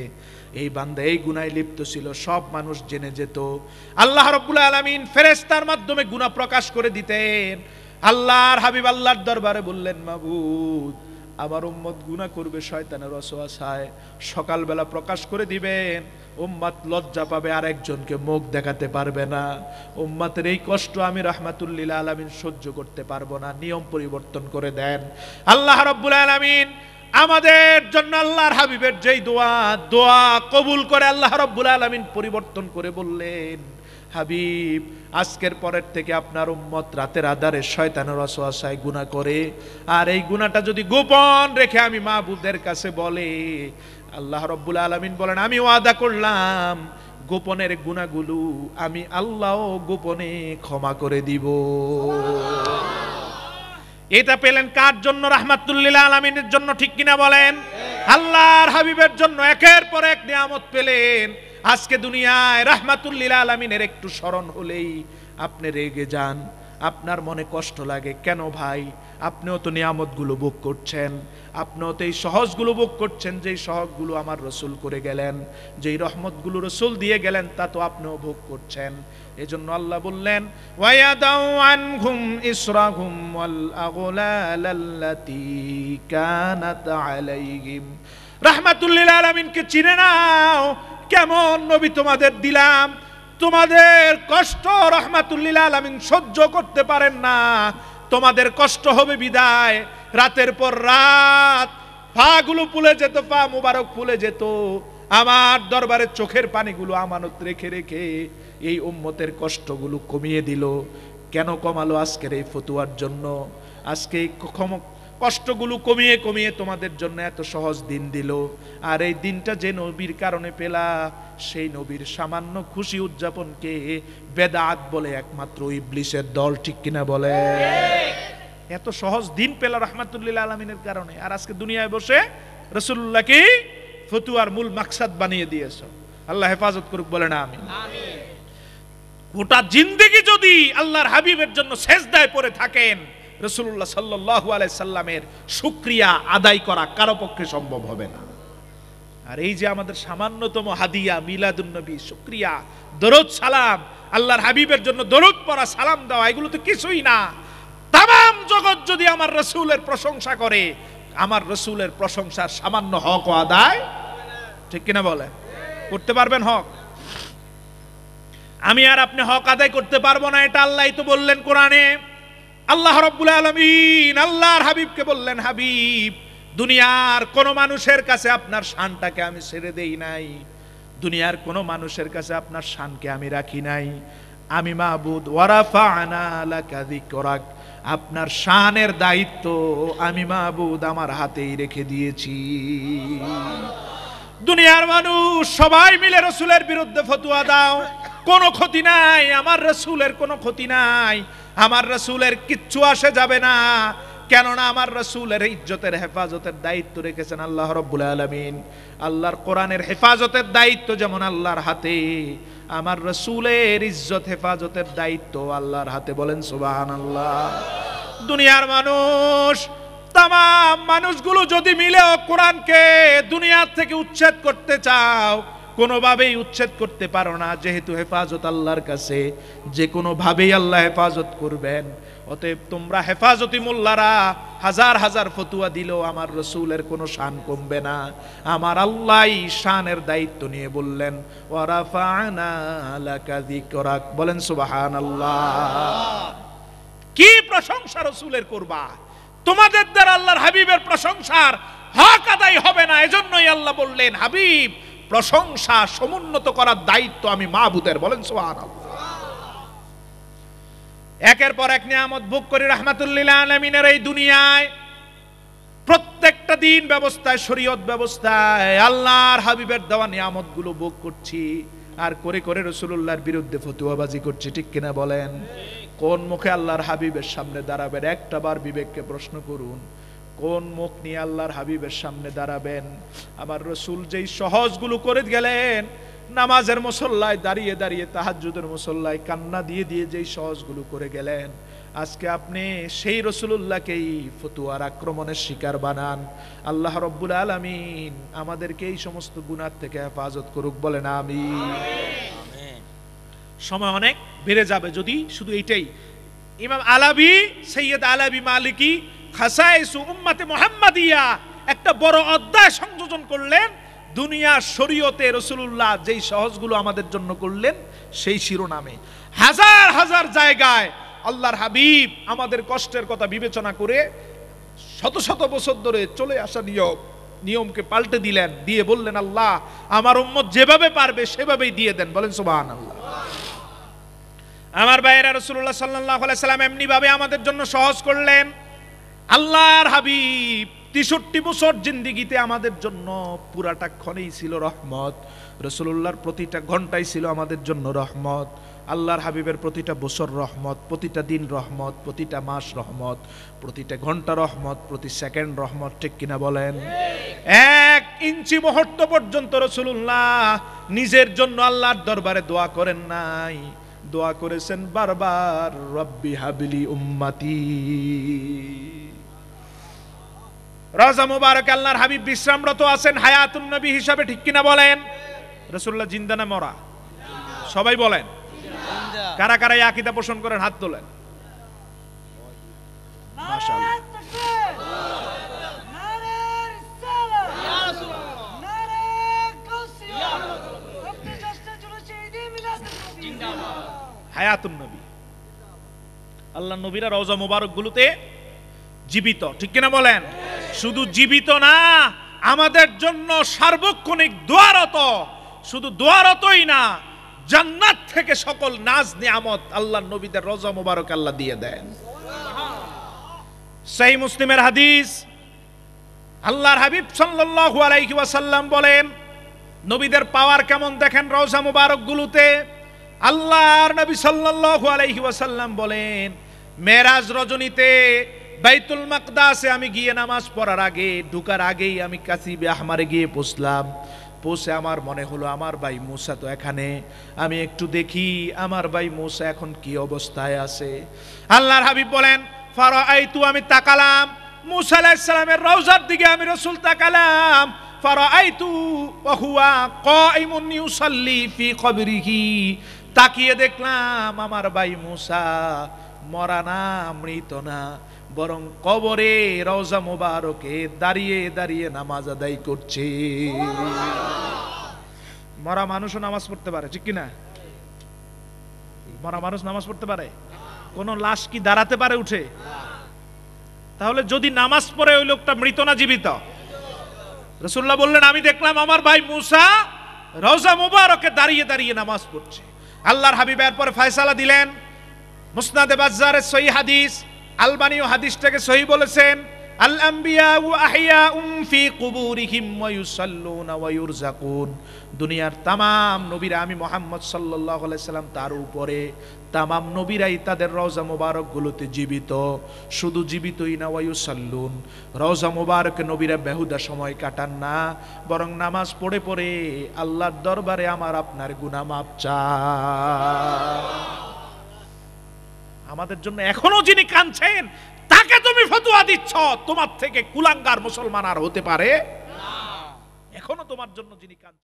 এই বান্দা এই গুণায় লিপ্ত ছিল সব মানুষ জেনে যেত আল্লাহ রব্বুল আলমিন ফেরেস্তার মাধ্যমে গুণা প্রকাশ করে দিতেন আল্লাহর হাবিব আল্লাহর দরবারে বললেন মাবুদ আবার উম্মত গুণা করবে শয়তানের সায় সকালবেলা প্রকাশ করে দিবেন উম্মাত লজ্জা পাবে আর একজনকে মুখ দেখাতে পারবে না উম্মাতের এই কষ্ট আমি রহমাতুল্লিলা আলমিন সহ্য করতে পারবো না নিয়ম পরিবর্তন করে দেন আল্লাহ রব্বুল আলমিন আমাদের জন্য আল্লাহর হাবিবের যেই দোয়া দোয়া কবুল করে আল্লাহ রব্বুল আলমিন পরিবর্তন করে বললেন হাবিব আজকের পরের থেকে আপনার উম্মত রাতের আধারে শয়তানের অসহায় গুণা করে আর এই গুণাটা যদি গোপন রেখে আমি মাহবুবদের কাছে বলে আল্লাহ রব্বুল আলমিন বলেন আমি ওয়াদা করলাম গোপনের গুণাগুলো আমি আল্লাহ গোপনে ক্ষমা করে দিব এটা পেলেন কার জন্য রাহমাতুল্লিল আলমিনের জন্য ঠিক কিনা বলেন আল্লাহর হাবিবের জন্য একের পর এক নিয়ামত পেলেন আজকে দুনিয়ায় রাহমাতুল্লিল আলমিনের একটু স্মরণ হলেই আপনি রেগে যান আপনার মনে কষ্ট লাগে কেন ভাই আপনিও তো নিয়ামতগুলো বুক করছেন আপনিও তো এই সহজগুলো বুক করছেন যেই সহজগুলো আমার রসুল করে গেলেন যেই রহমতগুলো রসুল দিয়ে গেলেন তা তো আপনিও ভোগ করছেন এজন্য আল্লাহ বললেন ওয়ায়াদাউ আলমিনকে রাহমাতুল আলামিনকে চিনে নাও কেমন নবী তোমাদের দিলাম তোমাদের কষ্ট রহমাতুল্লিল আলমিন সহ্য করতে পারেন না তোমাদের কষ্ট হবে বিদায় রাতের পর রাত গুলো ফুলে যেত পা মুবারক ফুলে যেত আমার দরবারের চোখের পানিগুলো আমানত রেখে রেখে এই উম্মতের কষ্টগুলো কমিয়ে দিল কেন কমালো আজকের এই ফতুয়ার জন্য আজকে কষ্টগুলো কমিয়ে কমিয়ে তোমাদের জন্য এত সহজ দিন দিল আর এই দিনটা যে নবীর কারণে পেলা সেই নবীর সামান্য খুশি উদযাপনকে বেদাত বলে একমাত্র ইবলিসের দল ঠিক কিনা বলে এত সহজ দিন পেলা রহমাতুল্লিল আলমিনের কারণে আর আজকে দুনিয়ায় বসে রসুল্লাহকে ফতুয়ার মূল মাকসাদ বানিয়ে দিয়েছ আল্লাহ হেফাজত করুক বলে না আমি গোটা জিন্দিগি যদি আল্লাহর হাবিবের জন্য শেষ দায় পরে থাকেন রসুল্লাহ সাল্লু আলাই সাল্লামের সুক্রিয়া আদায় করা কারো পক্ষে সম্ভব হবে না আর এই যে আমাদের সামান্যতম হাদিয়া মিলাদুন্নবী সুক্রিয়া দরদ সালাম আল্লাহর হাবিবের জন্য দরদ পড়া সালাম দেওয়া এগুলো তো কিছুই না তাম জগৎ যদি আমার রসুলের প্রশংসা করে আমার রসুলের প্রশংসার সামান্য হক আদায় ঠিক কিনা বলে করতে পারবেন হক আমি আর আপনি হক আদায় করতে পারবো না এটা আল্লাহ তো বললেন কোরআনে আল্লাহ রব্বুল আলমিন আল্লাহর হাবিবকে বললেন হাবিব দুনিয়ার কোন মানুষের কাছে আপনার শানটাকে আমি ছেড়ে দেই নাই দুনিয়ার কোনো মানুষের কাছে আপনার শানকে আমি রাখি নাই আমি মাহবুদ করাক আপনার শানের দায়িত্ব আমি মাহবুদ আমার হাতেই রেখে দিয়েছি দুনিয়ার মানুষ সবাই মিলে রসুলের বিরুদ্ধে ফতুয়া দাও কোনো ক্ষতি নাই আমার রসুলের কোনো ক্ষতি নাই আমার রসুলের কিচ্ছু আসে যাবে না কেননা আমার রসুলের ইজ্জতের হেফাজতের দায়িত্ব রেখেছেন আল্লাহ রব্বুল আলমিন আল্লাহর কোরআনের হেফাজতের দায়িত্ব যেমন আল্লাহর হাতে আমার রসুলের ইজ্জত হেফাজতের দায়িত্ব আল্লাহর হাতে বলেন সুবাহান আল্লাহ দুনিয়ার মানুষ তাম মানুষগুলো যদি মিলেও কোরআনকে দুনিয়ার থেকে উচ্ছেদ করতে চাও কোনোভাবেই উচ্ছেদ করতে পারো না যেহেতু হেফাজত আল্লাহর কাছে যে কোনোভাবেই আল্লাহ হেফাজত করবেন অতএব তোমরা হেফাজতি মোল্লারা হাজার হাজার ফতুয়া দিলেও আমার রসুলের কোনো শান কমবে না আমার আল্লাহ শানের দায়িত্ব নিয়ে বললেন বলেন সুবাহান আল্লাহ কি প্রশংসা রসুলের করবা তোমাদের দ্বারা আল্লাহর হাবিবের প্রশংসার হক আদায় হবে না এজন্যই আল্লাহ বললেন হাবিব প্রশংসা সমুন্নত করার দায়িত্ব আমি মাহবুদের বলেন সোহান একের পর এক নিয়ামত ভোগ করি রহমাতুল্লিল্লা আলমিনের এই দুনিয়ায় প্রত্যেকটা দিন ব্যবস্থায় শরীয়ত ব্যবস্থায় আল্লাহর হাবিবের দেওয়া নিয়ামত গুলো ভোগ করছি আর করে করে রসুল্লাহর বিরুদ্ধে ফতুয়াবাজি করছি ঠিক কিনা বলেন কোন মুখে আল্লাহর হাবিবের সামনে দাঁড়াবেন একটা বার বিবেককে প্রশ্ন করুন কোন মুখ নিয়ে আল্লাহর হাবিবের সামনে দাঁড়াবেন আমার রসুল যেই সহজগুলো করে গেলেন নামাজের মুসল্লায় দাঁড়িয়ে দাঁড়িয়ে তাহাজুদের মুসল্লায় কান্না দিয়ে দিয়ে যেই সহজগুলো করে গেলেন আজকে আপনি সেই রসুলুল্লাহকেই ফতুয়ার আক্রমণের শিকার বানান আল্লাহ রব্বুল আলমিন আমাদেরকে এই সমস্ত গুণার থেকে হেফাজত করুক বলেন আমি সময় অনেক বেড়ে যাবে যদি শুধু এইটাই ইমাম আলাবি সৈয়দ আলাবি মালিকি খাসাইসু উম্মাতে মোহাম্মদিয়া একটা বড় অধ্যায় সংযোজন করলেন দুনিয়া শরীয়তে রসুল্লাহ যেই সহজগুলো আমাদের জন্য করলেন সেই শিরোনামে হাজার হাজার জায়গায় আল্লাহর হাবিব আমাদের কষ্টের কথা বিবেচনা করে শত শত বছর ধরে চলে আসা নিয়ম নিয়মকে পাল্টে দিলেন দিয়ে বললেন আল্লাহ আমার উম্মত যেভাবে পারবে সেভাবেই দিয়ে দেন বলেন সুবাহ আল্লাহ আমার ভাইয়েরা রসুল্লাহ সাল্লাহ সাল্লাম এমনিভাবে আমাদের জন্য সহজ করলেন আল্লাহর হাবিব তেষট্টি বছর জিন্দিগিতে আমাদের জন্য পুরাটা ক্ষণেই ছিল রহমত রসুল্লাহর প্রতিটা ঘন্টাই ছিল আমাদের জন্য রহমত আল্লাহর হাবিবের প্রতিটা বছর রহমত প্রতিটা দিন রহমত প্রতিটা মাস রহমত প্রতিটা ঘন্টা রহমত প্রতি সেকেন্ড রহমত ঠিক কিনা বলেন এক ইঞ্চি মুহূর্ত পর্যন্ত রসুল্লাহ নিজের জন্য আল্লাহর দরবারে দোয়া করেন নাই দোয়া করেছেন বারবার রব্বি হাবলি উম্মাতি রাজা মোবারক আল্লাহর হাবিব বিশ্রামরত আছেন হায়াতুন নবী হিসাবে ঠিক কিনা বলেন রসুল্লাহ জিন্দা না মরা সবাই বলেন কারা কারা একিতা পোষণ করেন হাত তোলেন মাশাআল্লাহ হায়াতুন নবী আল্লাহ নবীরা রওজা গুলোতে জীবিত ঠিক কিনা বলেন শুধু জীবিত না আমাদের জন্য সার্বক্ষণিক দোয়ারত শুধু দোয়ারতই না জান্নাত থেকে সকল নাজ নিয়ামত আল্লাহ নবীদের রজা মোবারক আল্লাহ দিয়ে দেন সেই মুসলিমের হাদিস আল্লাহর হাবিব সাল্লাল্লাহু আলাইহি ওয়াসাল্লাম বলেন নবীদের পাওয়ার কেমন দেখেন রওজা মোবারক গুলোতে আল্লাহর নবী সাল্লাল্লাহু আলাইহি ওয়াসাল্লাম বলেন মেরাজ রজনীতে বাইতুল মাকদাসে আমি গিয়ে নামাজ পড়ার আগে ঢুকার আগেই আমি কাসিবে আহমারে গিয়ে পৌঁছলাম পৌঁছে আমার মনে হলো আমার ভাই মূসা তো এখানে আমি একটু দেখি আমার ভাই মূসা এখন কি অবস্থায় আছে আল্লাহর হাবিব বলেন ফারা আইতু আমি তাকালাম মুসা আলাইহিস সালামের রওজার দিকে আমি রাসূল তাকালাম ফারা আইতু ওয়া হুয়া কাইমুন ইউসাল্লি ফি কবরিহি তাকিয়ে দেখলাম আমার ভাই মুসা মরা না মৃত না বরং কবরে রওজা মোবারকে দাঁড়িয়ে দাঁড়িয়ে নামাজ আদায় করছে মরা মানুষও নামাজ পড়তে পারে ঠিক কিনা মরা মানুষ নামাজ পড়তে পারে কোন লাশ কি দাঁড়াতে পারে উঠে তাহলে যদি নামাজ পড়ে ওই লোকটা মৃত না জীবিত রসুল্লাহ বললেন আমি দেখলাম আমার ভাই মুসা রওজা মোবারকে দাঁড়িয়ে দাঁড়িয়ে নামাজ পড়ছে আল্লাহর হাবিবের পর ফয়সালা দিলেন মুসনাদে বাজারে সহি হাদিস আলবানীয় হাদিসটাকে সহি বলেছেন আল আম্বিয়া আহিয়া উম ফি কুবুরিহিম ওয়া ইউসাল্লুনা দুনিয়ার তামাম নবীরা আমি মোহাম্মদ সাল্লাহ সাল্লাম তার উপরে তামাম নবীরাই তাদের রওজা মোবারকগুলোতে জীবিত শুধু জীবিতই না ওয়ায়ু সাল্লুন রওজা মোবারক নবীরা বেহুদা সময় কাটান না বরং নামাজ পড়ে পড়ে আল্লাহর দরবারে আমার আপনার গুনাম আপচা আমাদের জন্য এখনো যিনি কাঁদছেন তাকে তুমি ফতুয়া দিচ্ছ তোমার থেকে কুলাঙ্গার মুসলমান আর হতে পারে এখনো তোমার জন্য যিনি কাঁদছেন